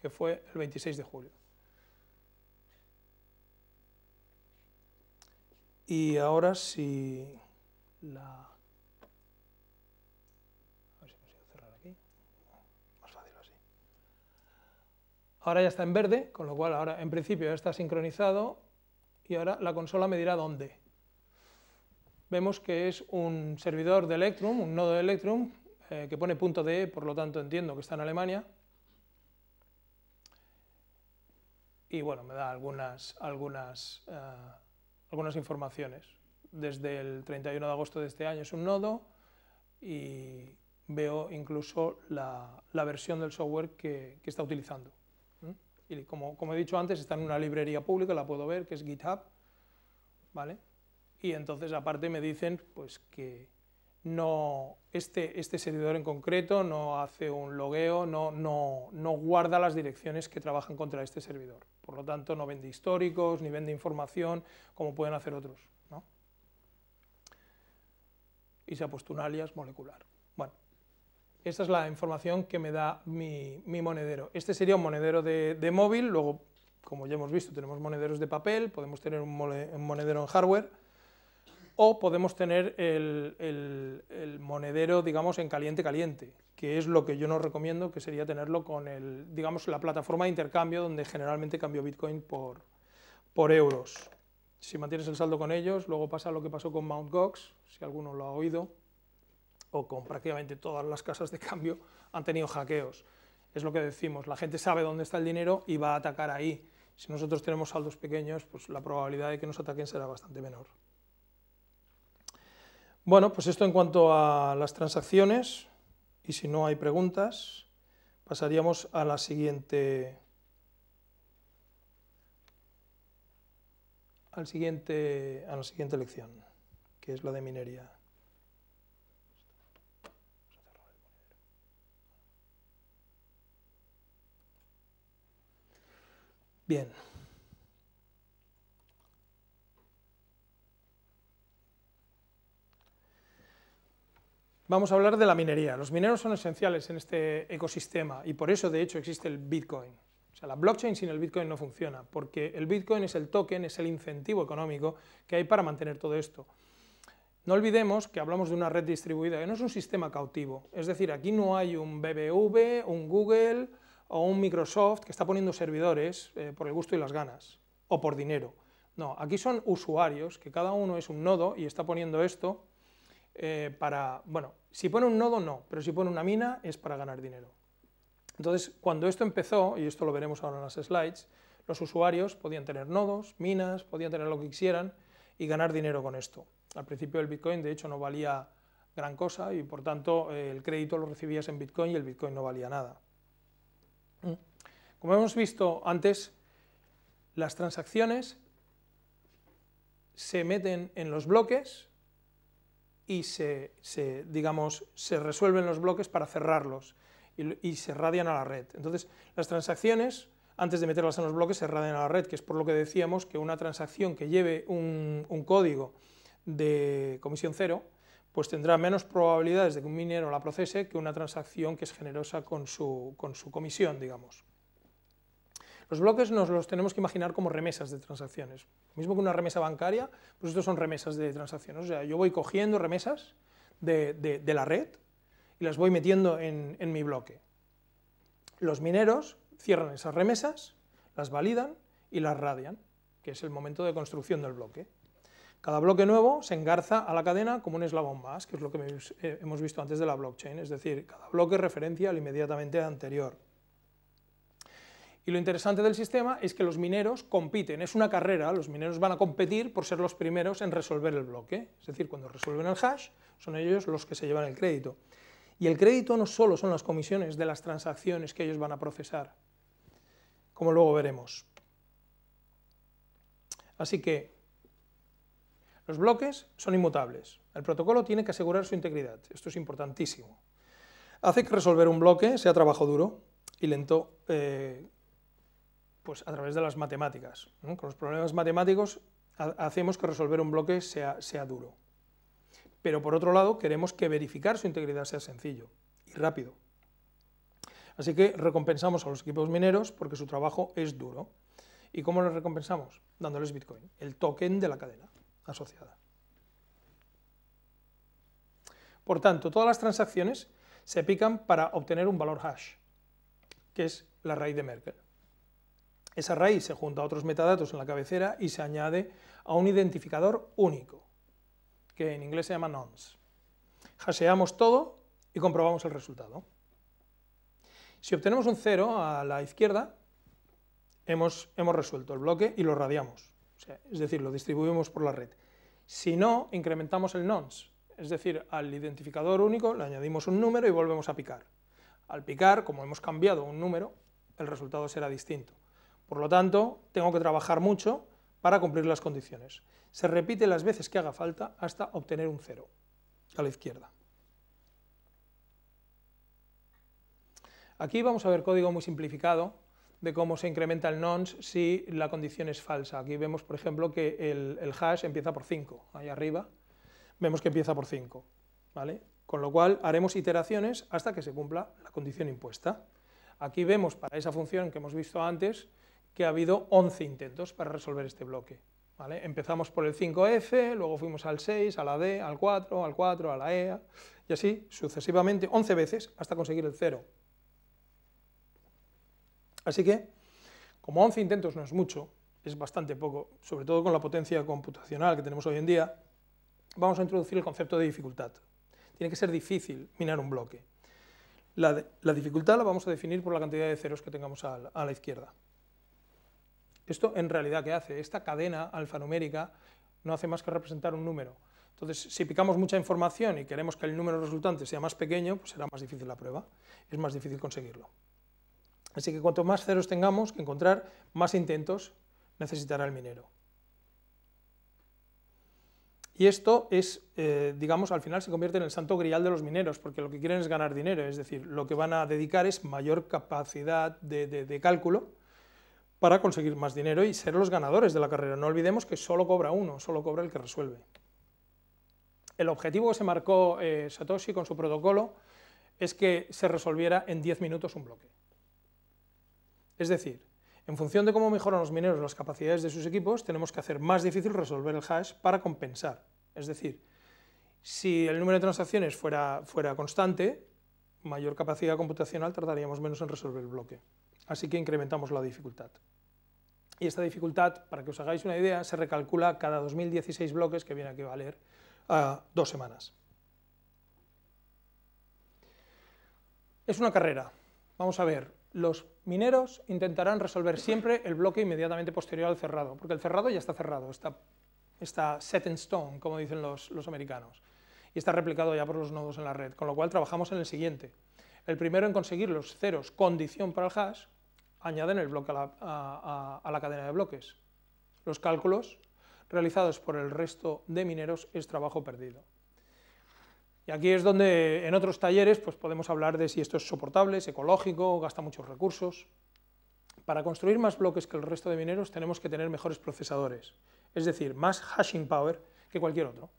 que fue el 26 de julio. Y ahora si la... A ver si cerrar aquí. Más fácil así. Ahora ya está en verde, con lo cual ahora en principio ya está sincronizado y ahora la consola me dirá dónde vemos que es un servidor de Electrum, un nodo de Electrum, eh, que pone .de, e, por lo tanto entiendo que está en Alemania. Y bueno, me da algunas, algunas, eh, algunas informaciones. Desde el 31 de agosto de este año es un nodo y veo incluso la, versión del software que, está utilizando. Y como, como he dicho antes, está en una librería pública, la puedo ver, que es GitHub. ¿vale? y entonces aparte me dicen pues que no este, este servidor en concreto no hace un logueo, no, no, no guarda las direcciones que trabajan contra este servidor. Por lo tanto, no vende históricos ni vende información como pueden hacer otros. ¿no? Y se ha puesto un alias molecular. Bueno, esta es la información que me da mi, mi monedero. Este sería un monedero de, de, móvil, luego, como ya hemos visto, tenemos monederos de papel, podemos tener un monedero en hardware, o podemos tener el, monedero, digamos, en caliente caliente, que es lo que yo no recomiendo, que sería tenerlo con el, digamos, la plataforma de intercambio donde generalmente cambio Bitcoin por, por euros. Si mantienes el saldo con ellos, luego pasa lo que pasó con Mt. Gox, si alguno lo ha oído, o con prácticamente todas las casas de cambio han tenido hackeos. Es lo que decimos, la gente sabe dónde está el dinero y va a atacar ahí. Si nosotros tenemos saldos pequeños, pues la probabilidad de que nos ataquen será bastante menor. Bueno, pues esto en cuanto a las transacciones, y si no hay preguntas, pasaríamos a la siguiente, al siguiente, a la siguiente lección, que es la de minería. Bien. vamos a hablar de la minería. Los mineros son esenciales en este ecosistema y por eso de hecho existe el Bitcoin. O sea, la blockchain sin el Bitcoin no funciona, porque el Bitcoin es el token, es el incentivo económico que hay para mantener todo esto. No olvidemos que hablamos de una red distribuida, que no es un sistema cautivo. Es decir, aquí no hay un BBV, un Google o un Microsoft que está poniendo servidores eh, por el gusto y las ganas, o por dinero. No, aquí son usuarios, que cada uno es un nodo y está poniendo esto eh, para, bueno, si pone un nodo no, pero si pone una mina es para ganar dinero. Entonces, cuando esto empezó, y esto lo veremos ahora en las slides, los usuarios podían tener nodos, minas, podían tener lo que quisieran y ganar dinero con esto. Al principio el Bitcoin, de hecho, no valía gran cosa y por tanto eh, el crédito lo recibías en Bitcoin y el Bitcoin no valía nada. Mm. Como hemos visto antes, las transacciones se meten en los bloques y se, digamos, se resuelven los bloques para cerrarlos y, se radian a la red. Entonces, las transacciones, antes de meterlas en los bloques, se radian a la red, que es por lo que decíamos que una transacción que lleve un, código de comisión cero, pues tendrá menos probabilidades de que un minero la procese que una transacción que es generosa con su, con su comisión, digamos. Los bloques nos los tenemos que imaginar como remesas de transacciones. lo Mismo que una remesa bancaria, pues estos son remesas de transacciones. O sea, yo voy cogiendo remesas de, la red y las voy metiendo en, en mi bloque. Los mineros cierran esas remesas, las validan y las radian, que es el momento de construcción del bloque. Cada bloque nuevo se engarza a la cadena como un eslabón más, que es lo que hemos eh, visto antes de la blockchain, es decir, cada bloque referencia al inmediatamente anterior. Y lo interesante del sistema es que los mineros compiten, es una carrera, los mineros van a competir por ser los primeros en resolver el bloque, es decir, cuando resuelven el hash son ellos los que se llevan el crédito. Y el crédito no solo son las comisiones de las transacciones que ellos van a procesar, como luego veremos. Así que los bloques son inmutables, el protocolo tiene que asegurar su integridad, esto es importantísimo. Hace que resolver un bloque sea trabajo duro y lento, eh, pues a través de las matemáticas. Con los problemas matemáticos hacemos que resolver un bloque sea, sea duro. Pero por otro lado, queremos que verificar su integridad sea sencillo y rápido. Así que recompensamos a los equipos mineros porque su trabajo es duro. ¿Y cómo los recompensamos? Dándoles Bitcoin, el token de la cadena asociada. Por tanto, todas las transacciones se pican para obtener un valor hash, que es la raíz de Merkel. Esa raíz se junta a otros metadatos en la cabecera y se añade a un identificador único, que en inglés se llama nonce. Haseamos todo y comprobamos el resultado. Si obtenemos un cero a la izquierda, hemos, resuelto el bloque y lo radiamos, es decir, lo distribuimos por la red. Si no, incrementamos el nonce, es decir, al identificador único le añadimos un número y volvemos a picar. Al picar, como hemos cambiado un número, el resultado será distinto. Por lo tanto, tengo que trabajar mucho para cumplir las condiciones. Se repite las veces que haga falta hasta obtener un cero a la izquierda. Aquí vamos a ver código muy simplificado de cómo se incrementa el nonce si la condición es falsa. Aquí vemos, por ejemplo, que el, hash empieza por 5, ahí arriba vemos que empieza por 5, ¿vale? Con lo cual haremos iteraciones hasta que se cumpla la condición impuesta. Aquí vemos para esa función que hemos visto antes que ha habido 11 intentos para resolver este bloque. Empezamos por el 5F, luego fuimos al 6, a la D, al 4, al 4, a la E, y así sucesivamente 11 veces hasta conseguir el 0. Así que, como 11 intentos no es mucho, es bastante poco, sobre todo con la potencia computacional que tenemos hoy en día, vamos a introducir el concepto de dificultad. Tiene que ser difícil minar un bloque. La, dificultad la vamos a definir por la cantidad de ceros que tengamos a la izquierda. ¿Esto en realidad qué hace? Esta cadena alfanumérica no hace más que representar un número. Entonces, si picamos mucha información y queremos que el número resultante sea más pequeño, pues será más difícil la prueba, es más difícil conseguirlo. Así que cuanto más ceros tengamos que encontrar, más intentos necesitará el minero. Y esto es, eh, digamos, al final se convierte en el santo grial de los mineros, porque lo que quieren es ganar dinero, es decir, lo que van a dedicar es mayor capacidad de cálculo para conseguir más dinero y ser los ganadores de la carrera. No olvidemos que solo cobra uno, solo cobra el que resuelve. El objetivo que se marcó eh, Satoshi con su protocolo es que se resolviera en 10 minutos un bloque. Es decir, en función de cómo mejoran los mineros las capacidades de sus equipos, tenemos que hacer más difícil resolver el hash para compensar. Es decir, si el número de transacciones fuera, fuera constante, mayor capacidad computacional tardaríamos menos en resolver el bloque así que incrementamos la dificultad. Y esta dificultad, para que os hagáis una idea, se recalcula cada 2016 bloques, que viene a valer a dos semanas. Es una carrera. Vamos a ver, los mineros intentarán resolver siempre el bloque inmediatamente posterior al cerrado, porque el cerrado ya está cerrado, está, set in stone, como dicen los americanos, y está replicado ya por los nodos en la red, con lo cual trabajamos en el siguiente. El primero en conseguir los ceros condición para el hash, añaden el bloque a la, cadena de bloques. Los cálculos realizados por el resto de mineros es trabajo perdido. Y aquí es donde en otros talleres pues, podemos hablar de si esto es soportable, es ecológico, gasta muchos recursos. Para construir más bloques que el resto de mineros tenemos que tener mejores procesadores, es decir, más hashing power que cualquier otro.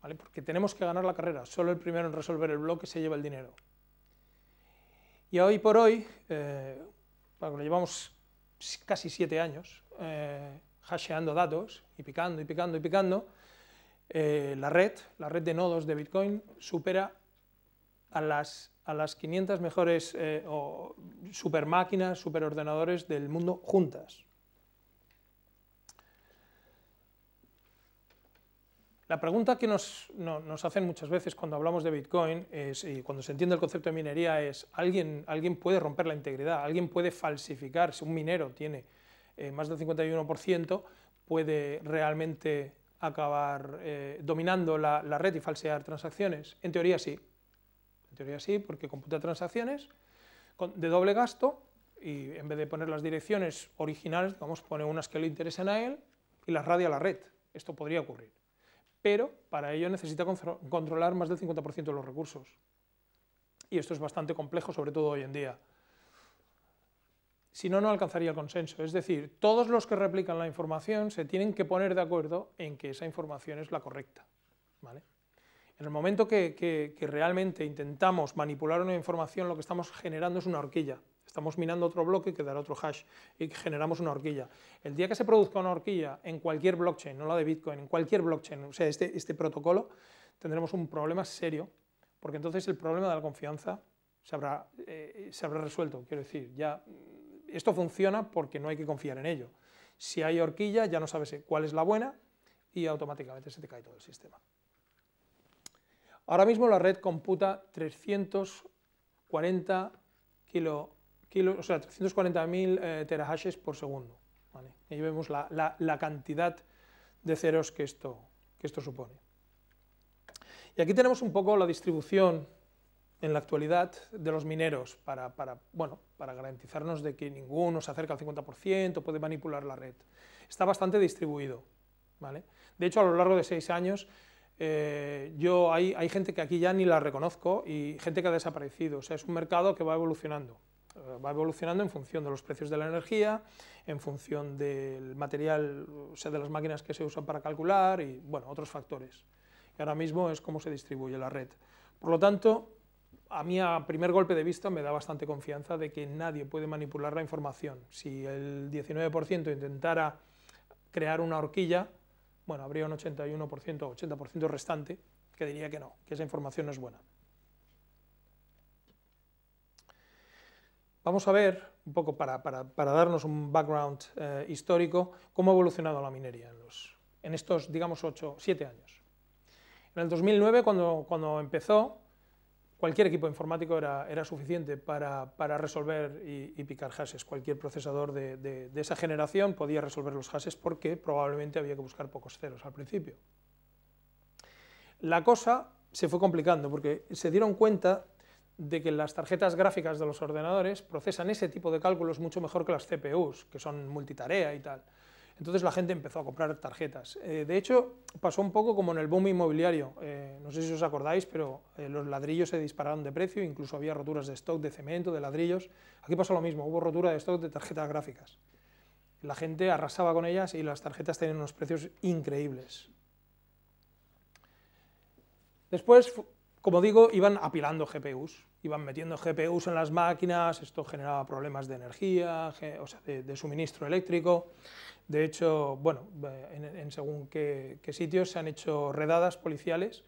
¿vale? Porque tenemos que ganar la carrera, solo el primero en resolver el bloque se lleva el dinero. Y hoy por hoy, eh, llevamos casi siete años eh, hasheando datos y picando y picando y picando. Eh, la red, la red de nodos de Bitcoin supera a las, 500 mejores eh, super máquinas, super máquinas, superordenadores del mundo juntas. La pregunta que nos, hacen muchas veces cuando hablamos de Bitcoin es, y cuando se entiende el concepto de minería es, ¿alguien, alguien puede romper la integridad? ¿Alguien puede falsificar? Si un minero tiene eh, más del 51%, puede realmente acabar eh, dominando la, red y falsear transacciones? En teoría sí. En teoría sí, porque computa transacciones de doble gasto y en vez de poner las direcciones originales, digamos, pone unas que le interesan a él y las radia la red. Esto podría ocurrir pero para ello necesita controlar más del 50% de los recursos. Y esto es bastante complejo, sobre todo hoy en día. Si no, no alcanzaría el consenso. Es decir, todos los que replican la información se tienen que poner de acuerdo en que esa información es la correcta. En el momento que realmente intentamos manipular una información, lo que estamos generando es una horquilla. Estamos minando otro bloque que dará otro hash y generamos una horquilla. El día que se produzca una horquilla en cualquier blockchain, no la de Bitcoin, en cualquier blockchain, o sea, este, este protocolo, tendremos un problema serio, porque entonces el problema de la confianza se habrá, eh, se habrá resuelto. Quiero decir, ya mm, esto funciona porque no hay que confiar en ello. Si hay horquilla, ya no sabes eh, cuál es la buena y automáticamente se te cae todo el sistema. Ahora mismo la red computa 340 kilo o sea, 340.000 eh, terahashes por segundo. ¿vale? Ahí vemos la, cantidad de ceros que esto, supone. Y aquí tenemos un poco la distribución en la actualidad de los mineros para, garantizarnos de que ninguno se acerca al 50%, puede manipular la red. Está bastante distribuido. ¿vale? De hecho, a lo largo de seis años, eh, hay gente que aquí ya ni la reconozco y gente que ha desaparecido. O sea, es un mercado que va evolucionando. Eh, va evolucionando en función de los precios de la energía, en función del material, o sea, de las máquinas que se usan para calcular y, bueno, otros factores. Y ahora mismo es cómo se distribuye la red. Por lo tanto, a mí a primer golpe de vista me da bastante confianza de que nadie puede manipular la información. Si el 19% intentara crear una horquilla, bueno, habría un 81% o 80% restante que diría que no, que esa información no es buena. Vamos a ver, un poco para, darnos un background eh, histórico, cómo ha evolucionado la minería en, los, en estos, digamos, 8, 7 años. En el 2009, cuando, cuando empezó, cualquier equipo informático era, era suficiente para, resolver y, picar hashes. Cualquier procesador de, de esa generación podía resolver los hashes porque probablemente había que buscar pocos ceros al principio. La cosa se fue complicando porque se dieron cuenta de que las tarjetas gráficas de los ordenadores procesan ese tipo de cálculos mucho mejor que las CPUs, que son multitarea y tal. Entonces la gente empezó a comprar tarjetas. Eh, de hecho, pasó un poco como en el boom inmobiliario. Eh, no sé si os acordáis, pero eh, los ladrillos se dispararon de precio, incluso había roturas de stock de cemento, de ladrillos. Aquí pasó lo mismo, hubo rotura de stock de tarjetas gráficas. La gente arrasaba con ellas y las tarjetas tenían unos precios increíbles. Después como digo, iban apilando GPUs, iban metiendo GPUs en las máquinas, esto generaba problemas de energía, de, suministro eléctrico. De hecho, bueno, eh, en, según qué, sitios se han hecho redadas policiales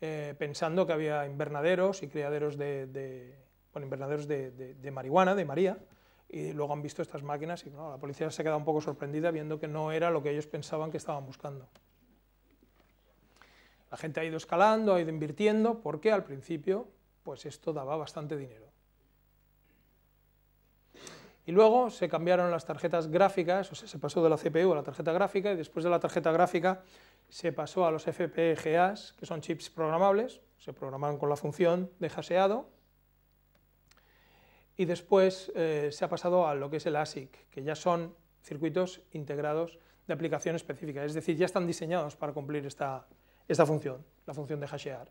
eh, pensando que había invernaderos y criaderos de, invernaderos de, marihuana, de María, y luego han visto estas máquinas y la policía se ha quedado un poco sorprendida viendo que no era lo que ellos pensaban que estaban buscando. La gente ha ido escalando, ha ido invirtiendo, porque al principio pues esto daba bastante dinero. Y luego se cambiaron las tarjetas gráficas, o sea, se pasó de la CPU a la tarjeta gráfica y después de la tarjeta gráfica se pasó a los FPGAs, que son chips programables, se programaron con la función de haseado. Y después eh, se ha pasado a lo que es el ASIC, que ya son circuitos integrados de aplicación específica, es decir, ya están diseñados para cumplir esta, esta función, la función de hashear.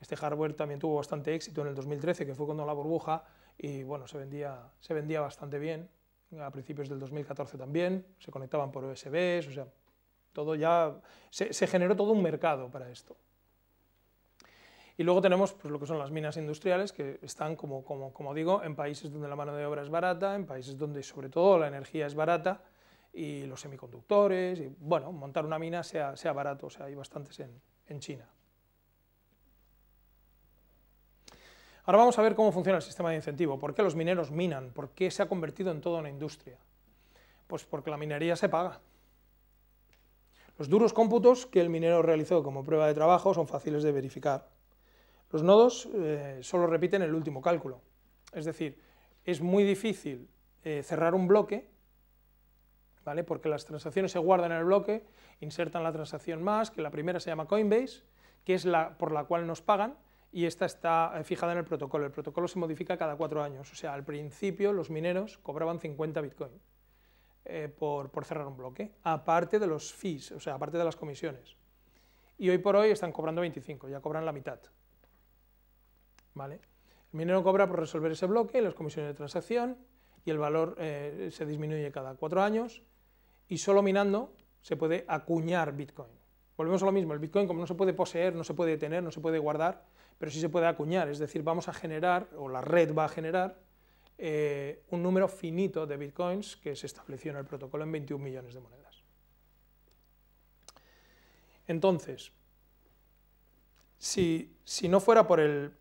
Este hardware también tuvo bastante éxito en el 2013, que fue cuando la burbuja, y bueno, se vendía, se vendía bastante bien. A principios del 2014 también, se conectaban por USBs, o sea, todo ya, se, generó todo un mercado para esto. Y luego tenemos pues, lo que son las minas industriales, que están, como, como digo, en países donde la mano de obra es barata, en países donde sobre todo la energía es barata, y los semiconductores, y bueno, montar una mina sea, barato, o sea, hay bastantes en, China. Ahora vamos a ver cómo funciona el sistema de incentivo, por qué los mineros minan, por qué se ha convertido en toda una industria. Pues porque la minería se paga. Los duros cómputos que el minero realizó como prueba de trabajo son fáciles de verificar. Los nodos eh, solo repiten el último cálculo. Es decir, es muy difícil eh, cerrar un bloque porque las transacciones se guardan en el bloque, insertan la transacción más, que la primera se llama Coinbase, que es la por la cual nos pagan, y esta está eh, fijada en el protocolo. El protocolo se modifica cada cuatro años, o sea, al principio los mineros cobraban 50 Bitcoin eh, por, cerrar un bloque, aparte de los fees, o sea, aparte de las comisiones. Y hoy por hoy están cobrando 25, ya cobran la mitad. El minero cobra por resolver ese bloque, las comisiones de transacción, y el valor eh, se disminuye cada cuatro años, y solo minando se puede acuñar Bitcoin. Volvemos a lo mismo, el Bitcoin como no se puede poseer, no se puede tener, no se puede guardar, pero sí se puede acuñar, es decir, vamos a generar, o la red va a generar, eh, un número finito de Bitcoins que se estableció en el protocolo en 21 millones de monedas. Entonces, si, no fuera por el,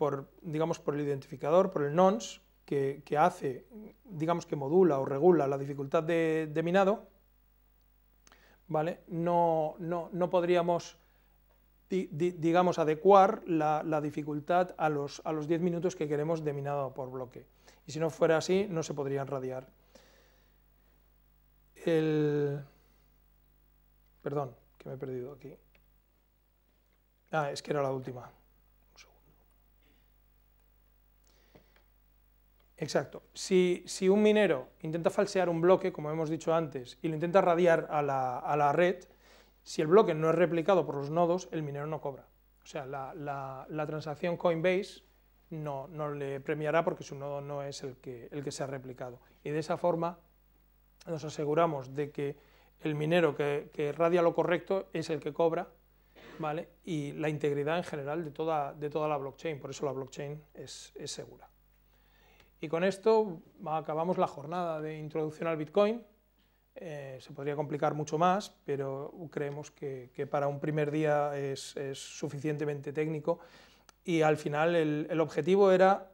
digamos, por el identificador, por el nonce, que, hace, digamos que modula o regula la dificultad de minado, no, no, podríamos, digamos, adecuar la, dificultad a los, a los 10 minutos que queremos de minado por bloque. Y si no fuera así, no se podrían radiar. Perdón, que me he perdido aquí. Ah, es que era la última. Exacto. Si, un minero intenta falsear un bloque, como hemos dicho antes, y lo intenta radiar a la, red, si el bloque no es replicado por los nodos, el minero no cobra. O sea, la, transacción Coinbase no, no, le premiará porque su nodo no es el que, el se ha replicado. Y de esa forma nos aseguramos de que el minero que, radia lo correcto es el que cobra ¿vale? y la integridad en general de toda, la blockchain. Por eso la blockchain es segura. Y con esto acabamos la jornada de introducción al Bitcoin. Eh, se podría complicar mucho más, pero creemos que, para un primer día es, suficientemente técnico. Y al final el, objetivo era,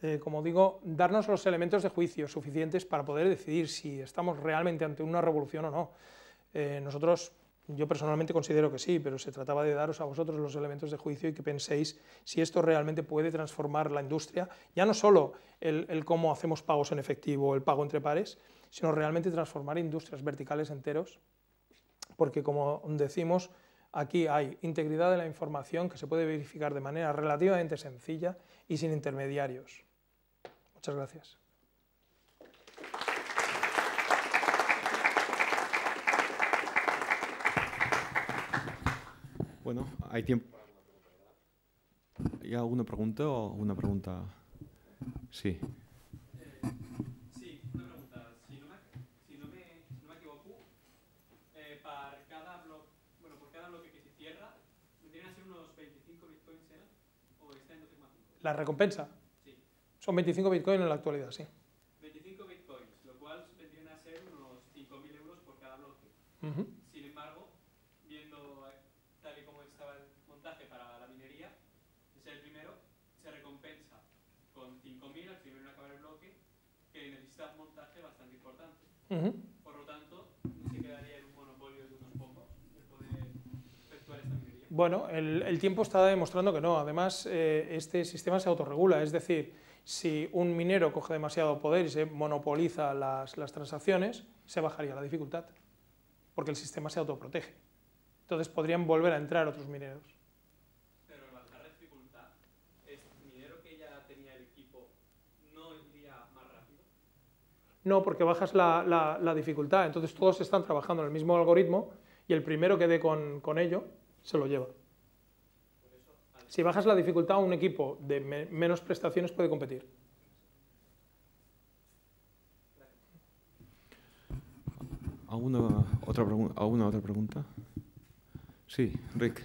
eh, como digo, darnos los elementos de juicio suficientes para poder decidir si estamos realmente ante una revolución o no. Eh, nosotros yo personalmente considero que sí, pero se trataba de daros a vosotros los elementos de juicio y que penséis si esto realmente puede transformar la industria, ya no solo el, el cómo hacemos pagos en efectivo, el pago entre pares, sino realmente transformar industrias verticales enteros, porque como decimos, aquí hay integridad de la información que se puede verificar de manera relativamente sencilla y sin intermediarios. Muchas gracias. Bueno, hay tiempo. ¿Hay alguna pregunta o una pregunta? Sí. Sí, una pregunta. Si no me equivoco, por cada bloque que se cierra, me tienen a ser unos 25 bitcoins ¿O La recompensa. Sí. Son 25 bitcoins en la actualidad, sí. 25 bitcoins, lo cual me tienen a ser unos 5.000 euros por cada bloque. Ajá. Por lo tanto, ¿se quedaría en un monopolio de unos pocos efectuar esta minería? Bueno, el, tiempo está demostrando que no. Además, eh, este sistema se autorregula, es decir, si un minero coge demasiado poder y se monopoliza las, transacciones, se bajaría la dificultad, porque el sistema se autoprotege. Entonces podrían volver a entrar otros mineros. No, porque bajas la, dificultad. Entonces todos están trabajando en el mismo algoritmo y el primero que dé con, ello se lo lleva. Si bajas la dificultad, un equipo de menos prestaciones puede competir. ¿Alguna otra, ¿Alguna otra pregunta? Sí, Rick.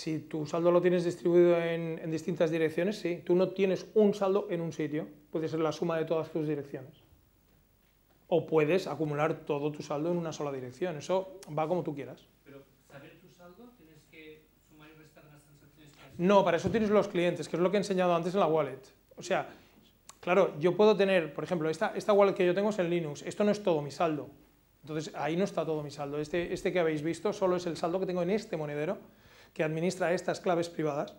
si tu saldo lo tienes distribuido en, distintas direcciones, sí. Tú no tienes un saldo en un sitio, puede ser la suma de todas tus direcciones. O puedes acumular todo tu saldo en una sola dirección, eso va como tú quieras. Pero saber tu saldo, tienes que sumar y restar las transacciones. no, para eso tienes los clientes, que es lo que he enseñado antes en la wallet. O sea, claro, yo puedo tener, por ejemplo, esta, wallet que yo tengo es en Linux, esto no es todo mi saldo. Entonces ahí no está todo mi saldo. este, este que habéis visto solo es el saldo que tengo en este monedero que administra estas claves privadas.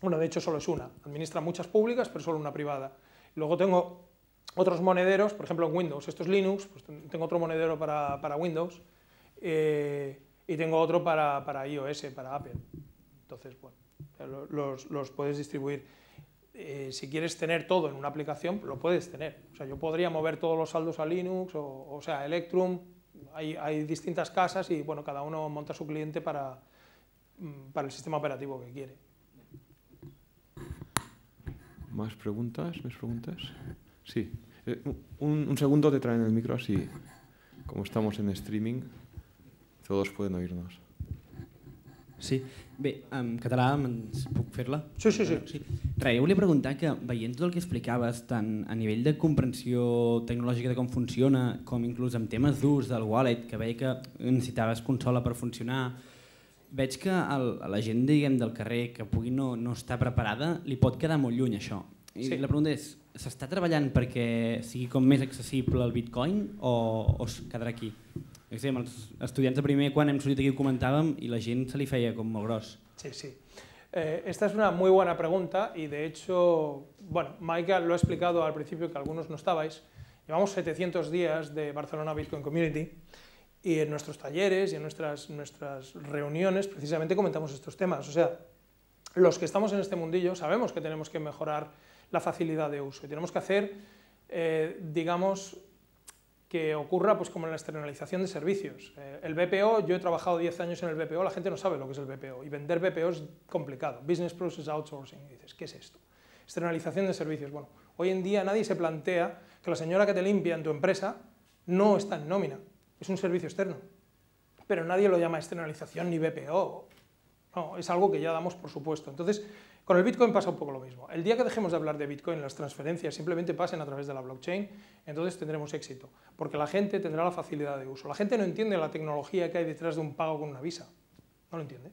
Bueno, de hecho solo es una, administra muchas públicas, pero solo una privada. Luego tengo otros monederos, por ejemplo en Windows, esto es Linux, pues tengo otro monedero para, Windows eh, y tengo otro para, para, iOS, para Apple. Entonces, bueno, los, puedes distribuir. Eh, si quieres tener todo en una aplicación, lo puedes tener. O sea, yo podría mover todos los saldos a Linux, o, o sea, Electrum, hay, hay distintas casas y bueno, cada uno monta su cliente para, Mm, para el sistema operativo que quiere. ¿Más preguntas? ¿Más preguntas? Sí. Eh, un, un, segundo te traen el micro así. Como estamos en streaming, todos pueden oírnos. Sí. Bé, en català ens puc fer-la? Sí, sí, sí. sí. Re, jo volia preguntar que, veient tot el que explicaves, tant a nivell de comprensió tecnològica de com funciona, com inclús amb temes d'ús del wallet, que veia que necessitaves consola per funcionar, veig que el, la gent diguem del carrer que pugui no, no estar preparada li pot quedar molt lluny això. I sí. la pregunta és, s'està treballant perquè sigui com més accessible el bitcoin o, o es quedarà aquí? Exemple, els estudiants de primer quan hem sortit aquí ho comentàvem i la gent se li feia com molt gros. Sí, sí. Eh, esta es una muy buena pregunta y de hecho, bueno, Michael lo ha explicado al principio que algunos no estabais. Llevamos 700 días de Barcelona Bitcoin Community. y en nuestros talleres y en nuestras, nuestras reuniones precisamente comentamos estos temas. O sea, los que estamos en este mundillo sabemos que tenemos que mejorar la facilidad de uso y tenemos que hacer, eh, digamos, que ocurra pues como la externalización de servicios. Eh, el BPO, yo he trabajado 10 años en el BPO, la gente no sabe lo que es el BPO y vender BPO es complicado. Business Process Outsourcing, dices, ¿qué es esto? Externalización de servicios. Bueno, hoy en día nadie se plantea que la señora que te limpia en tu empresa no está en nómina es un servicio externo. Pero nadie lo llama externalización ni BPO. No, es algo que ya damos por supuesto. Entonces, con el Bitcoin pasa un poco lo mismo. El día que dejemos de hablar de Bitcoin, las transferencias simplemente pasen a través de la blockchain, entonces tendremos éxito, porque la gente tendrá la facilidad de uso. La gente no entiende la tecnología que hay detrás de un pago con una visa. No lo entiende.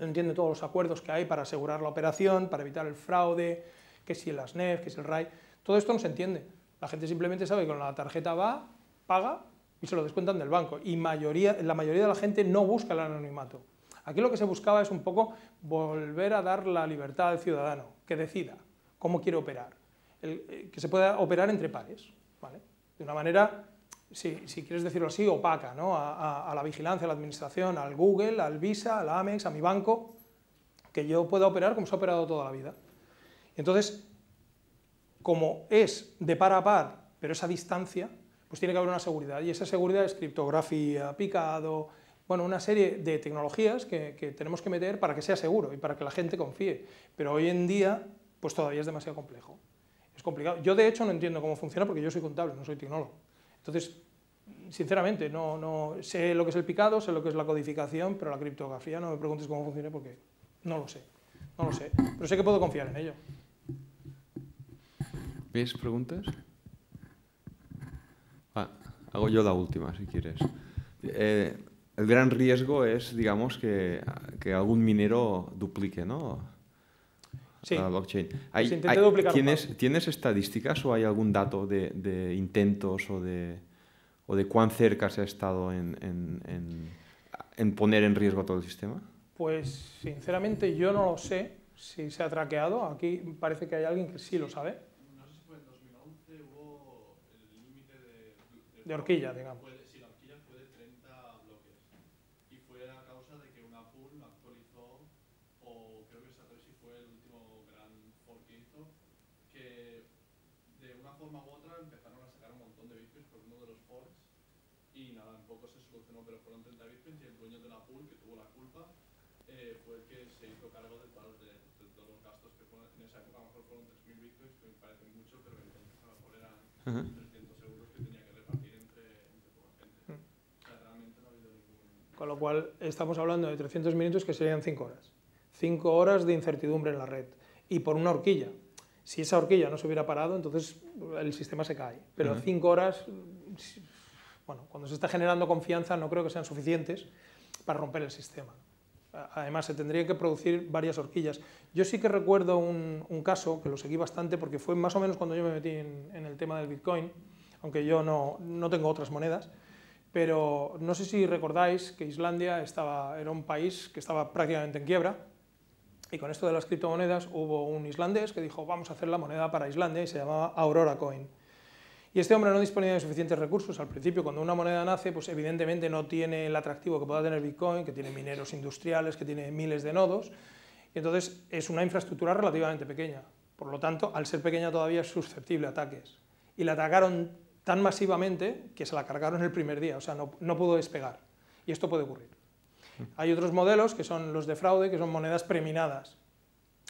No entiende todos los acuerdos que hay para asegurar la operación, para evitar el fraude, que si e el ASNEF, que es el RAI. Todo esto no se entiende. La gente simplemente sabe que con la tarjeta va, paga y se lo descuentan del banco. Y mayoría, la mayoría de la gente no busca el anonimato. Aquí lo que se buscaba es un poco volver a dar la libertad al ciudadano, que decida cómo quiere operar, eh, que se pueda operar entre pares, de una manera, si, quieres decirlo así, opaca, a, la vigilancia, a la administración, al Google, al Visa, al Amex, a mi banco, que yo pueda operar como se ha operado toda la vida. Entonces, como es de par a par, pero esa distancia, pues tiene que haber una seguridad. Y esa seguridad es criptografía, picado, bueno, una serie de tecnologías que, que, tenemos que meter para que sea seguro y para que la gente confíe. Pero hoy en día, pues todavía es demasiado complejo. Es complicado. Yo, de hecho, no entiendo cómo funciona porque yo soy contable, no soy tecnólogo. Entonces, sinceramente, no, no sé lo que es el picado, sé lo que es la codificación, pero la criptografía no me preguntes cómo funciona porque no lo sé. No lo sé. Pero sé que puedo confiar en ello. ¿Ves preguntas? Hago yo la última, si quieres. Eh, el gran riesgo es, digamos, que, algún minero duplique, ¿no? Sí. La blockchain. Pues ¿tienes, ¿tienes, estadísticas o hay algún dato de, intentos o de, de cuán cerca se ha estado en, en, poner en riesgo todo el sistema? Pues sinceramente yo no lo sé si se ha traqueado. Aquí parece que hay alguien que sí lo sabe. de horquilla, digamos. si la horquilla fue de 30 bloques y fue a causa de que una pool actualizó, o creo que Satoshi fue el último gran fork que hizo, que de una forma u otra empezaron a sacar un montón de bitcoins por uno de los forks y nada, en poco se solucionó, pero fueron 30 bitcoins y el dueño de la pool que tuvo la culpa eh, fue el que se hizo cargo de todos, de, de los gastos que fueron, en esa época a lo mejor fueron 3.000 bitcoins, que me parece mucho, pero en a caso de eran... 3.000 Con lo cual estamos hablando de 300 minutos que serían 5 horas. 5 horas de incertidumbre en la red y por una horquilla. Si esa horquilla no se hubiera parado, entonces el sistema se cae. Pero 5 horas, bueno, cuando se está generando confianza no creo que sean suficientes para romper el sistema. Además, se tendrían que producir varias horquillas. Yo sí que recuerdo un, caso que lo seguí bastante porque fue más o menos cuando yo me metí en, en el tema del Bitcoin, aunque yo no, no tengo otras monedas pero no sé si recordáis que Islandia estaba, era un país que estaba prácticamente en quiebra, y con esto de las criptomonedas hubo un islandés que dijo vamos a hacer la moneda para Islandia y se llamaba Aurora Coin. Y este hombre no disponía de suficientes recursos al principio. Cuando una moneda nace, pues evidentemente no tiene el atractivo que pueda tener Bitcoin, que tiene mineros industriales, que tiene miles de nodos. Y entonces es una infraestructura relativamente pequeña. Por lo tanto, al ser pequeña todavía es susceptible a ataques. Y la atacaron tan masivamente que se la cargaron el primer día, o sea, no, no pudo despegar. Y esto puede ocurrir. Mm. Hay otros modelos que son los de fraude, que son monedas preminadas.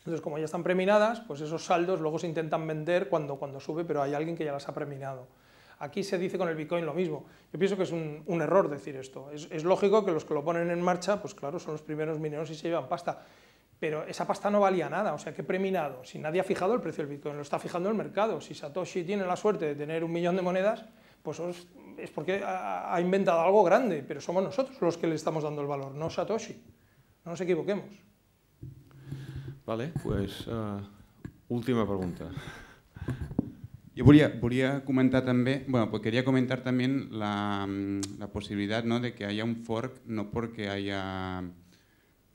Entonces, como ya están preminadas, pues esos saldos luego se intentan vender cuando, cuando sube, pero hay alguien que ya las ha preminado. Aquí se dice con el Bitcoin lo mismo. Yo pienso que es un, un error decir esto. Es, es, lógico que los que lo ponen en marcha, pues claro, son los primeros mineros y se llevan pasta pero esa pasta no valía nada, o sea, qué preminado, si nadie ha fijado el precio del Bitcoin, lo está fijando el mercado, si Satoshi tiene la suerte de tener un millón de monedas, pues es porque ha inventado algo grande, pero somos nosotros los que le estamos dando el valor, no Satoshi, no nos equivoquemos. Vale, pues eh, última pregunta. Yo comentar también bueno, pues quería comentar también la, posibilidad de que haya un fork, no porque haya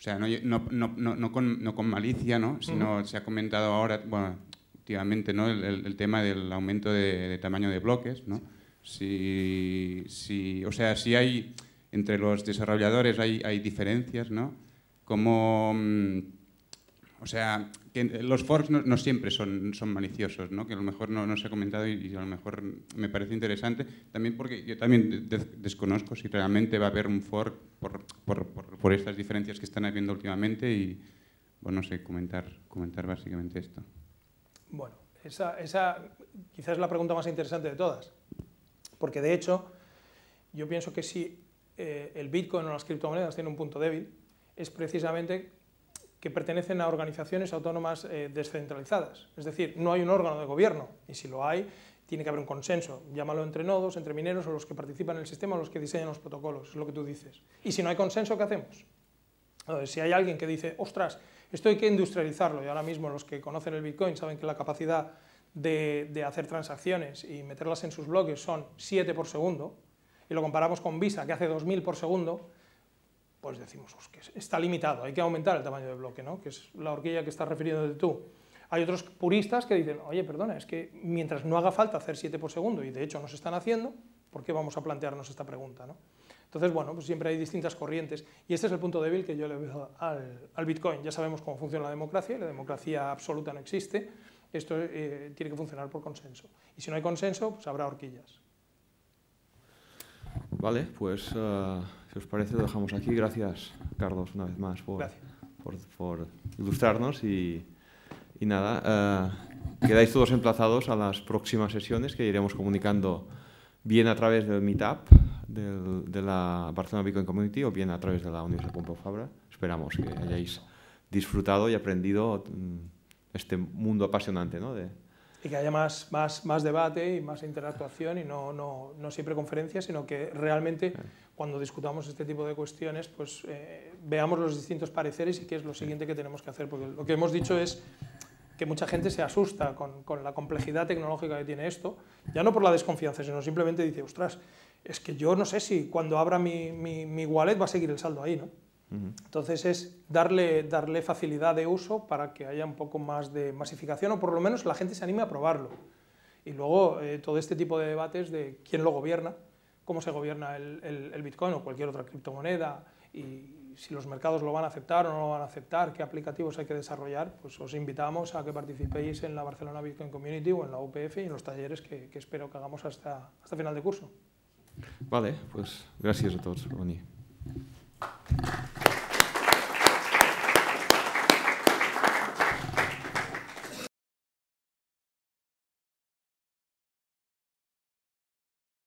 o sea, no, no, con, malicia, ¿no? sino se ha comentado ahora, bueno, últimamente, ¿no? el, tema del aumento de, tamaño de bloques. ¿no? Si, si, o sea, si hay entre los desarrolladores hay, diferencias, ¿no? Como... Mm, o sea, que los forks no, siempre son, son maliciosos, ¿no? que a lo mejor no, no se ha comentado y, a lo mejor me parece interesante, también porque yo también desconozco si realmente va a haber un fork por, por, por, estas diferencias que están habiendo últimamente y, bueno, no sé, comentar, comentar básicamente esto. Bueno, esa, esa quizás es la pregunta más interesante de todas, porque de hecho yo pienso que si eh, el Bitcoin o las criptomonedas tienen un punto débil, es precisamente que pertenecen a organizaciones autónomas eh, descentralizadas. Es decir, no hay un órgano de gobierno, y si lo hay, tiene que haber un consenso. Llámalo entre nodos, entre mineros, o los que participan en el sistema, o los que diseñan los protocolos, es lo que tú dices. Y si no hay consenso, ¿qué hacemos? si hay alguien que dice, ostras, esto hay que industrializarlo, y ahora mismo los que conocen el Bitcoin saben que la capacidad de, de hacer transacciones y meterlas en sus bloques son 7 por segundo, y lo comparamos con Visa, que hace 2.000 por segundo, pues decimos, que está limitado, hay que aumentar el tamaño del bloque, ¿no? que es la horquilla que estás refiriéndote tú. Hay otros puristas que dicen, oye, perdona, es que mientras no haga falta hacer 7 por segundo, y de hecho no se están haciendo, ¿por qué vamos a plantearnos esta pregunta? ¿no? Entonces, bueno, pues siempre hay distintas corrientes, y este es el punto débil que yo le veo al, Bitcoin. Ya sabemos cómo funciona la democracia, y la democracia absoluta no existe, esto eh, tiene que funcionar por consenso. Y si no hay consenso, pues habrá horquillas. Vale, pues... Ah, si os parece, lo dejamos aquí. Gracias, Carlos, una vez más por, por, ilustrarnos y, y nada, eh, quedáis todos emplazados a las próximas sesiones que iremos comunicando bien a través del Meetup de la Barcelona Bitcoin Community o bien a través de la Universidad Punto Fabra. Esperamos que hayáis disfrutado y aprendido mm, este mundo apasionante ¿no? de, y que haya más, más, más debate y más interactuación y no, no, no siempre conferencias, sino que realmente cuando discutamos este tipo de cuestiones, pues eh, veamos los distintos pareceres y qué es lo siguiente que tenemos que hacer, porque lo que hemos dicho es que mucha gente se asusta con, la complejidad tecnológica que tiene esto, ya no por la desconfianza, sino simplemente dice, ostras, es que yo no sé si cuando abra mi, mi, mi wallet va a seguir el saldo ahí, ¿no? Entonces es darle, darle facilidad de uso para que haya un poco más de masificación o por lo menos la gente se anime a probarlo. Y luego eh, todo este tipo de debates de quién lo gobierna, cómo se gobierna el, Bitcoin o cualquier otra criptomoneda y si los mercados lo van a aceptar o no lo van a aceptar, qué aplicativos hay que desarrollar, pues os invitamos a que participéis en la Barcelona Bitcoin Community o en la UPF y en los talleres que, espero que hagamos hasta, final de curso. Vale, pues gracias a todos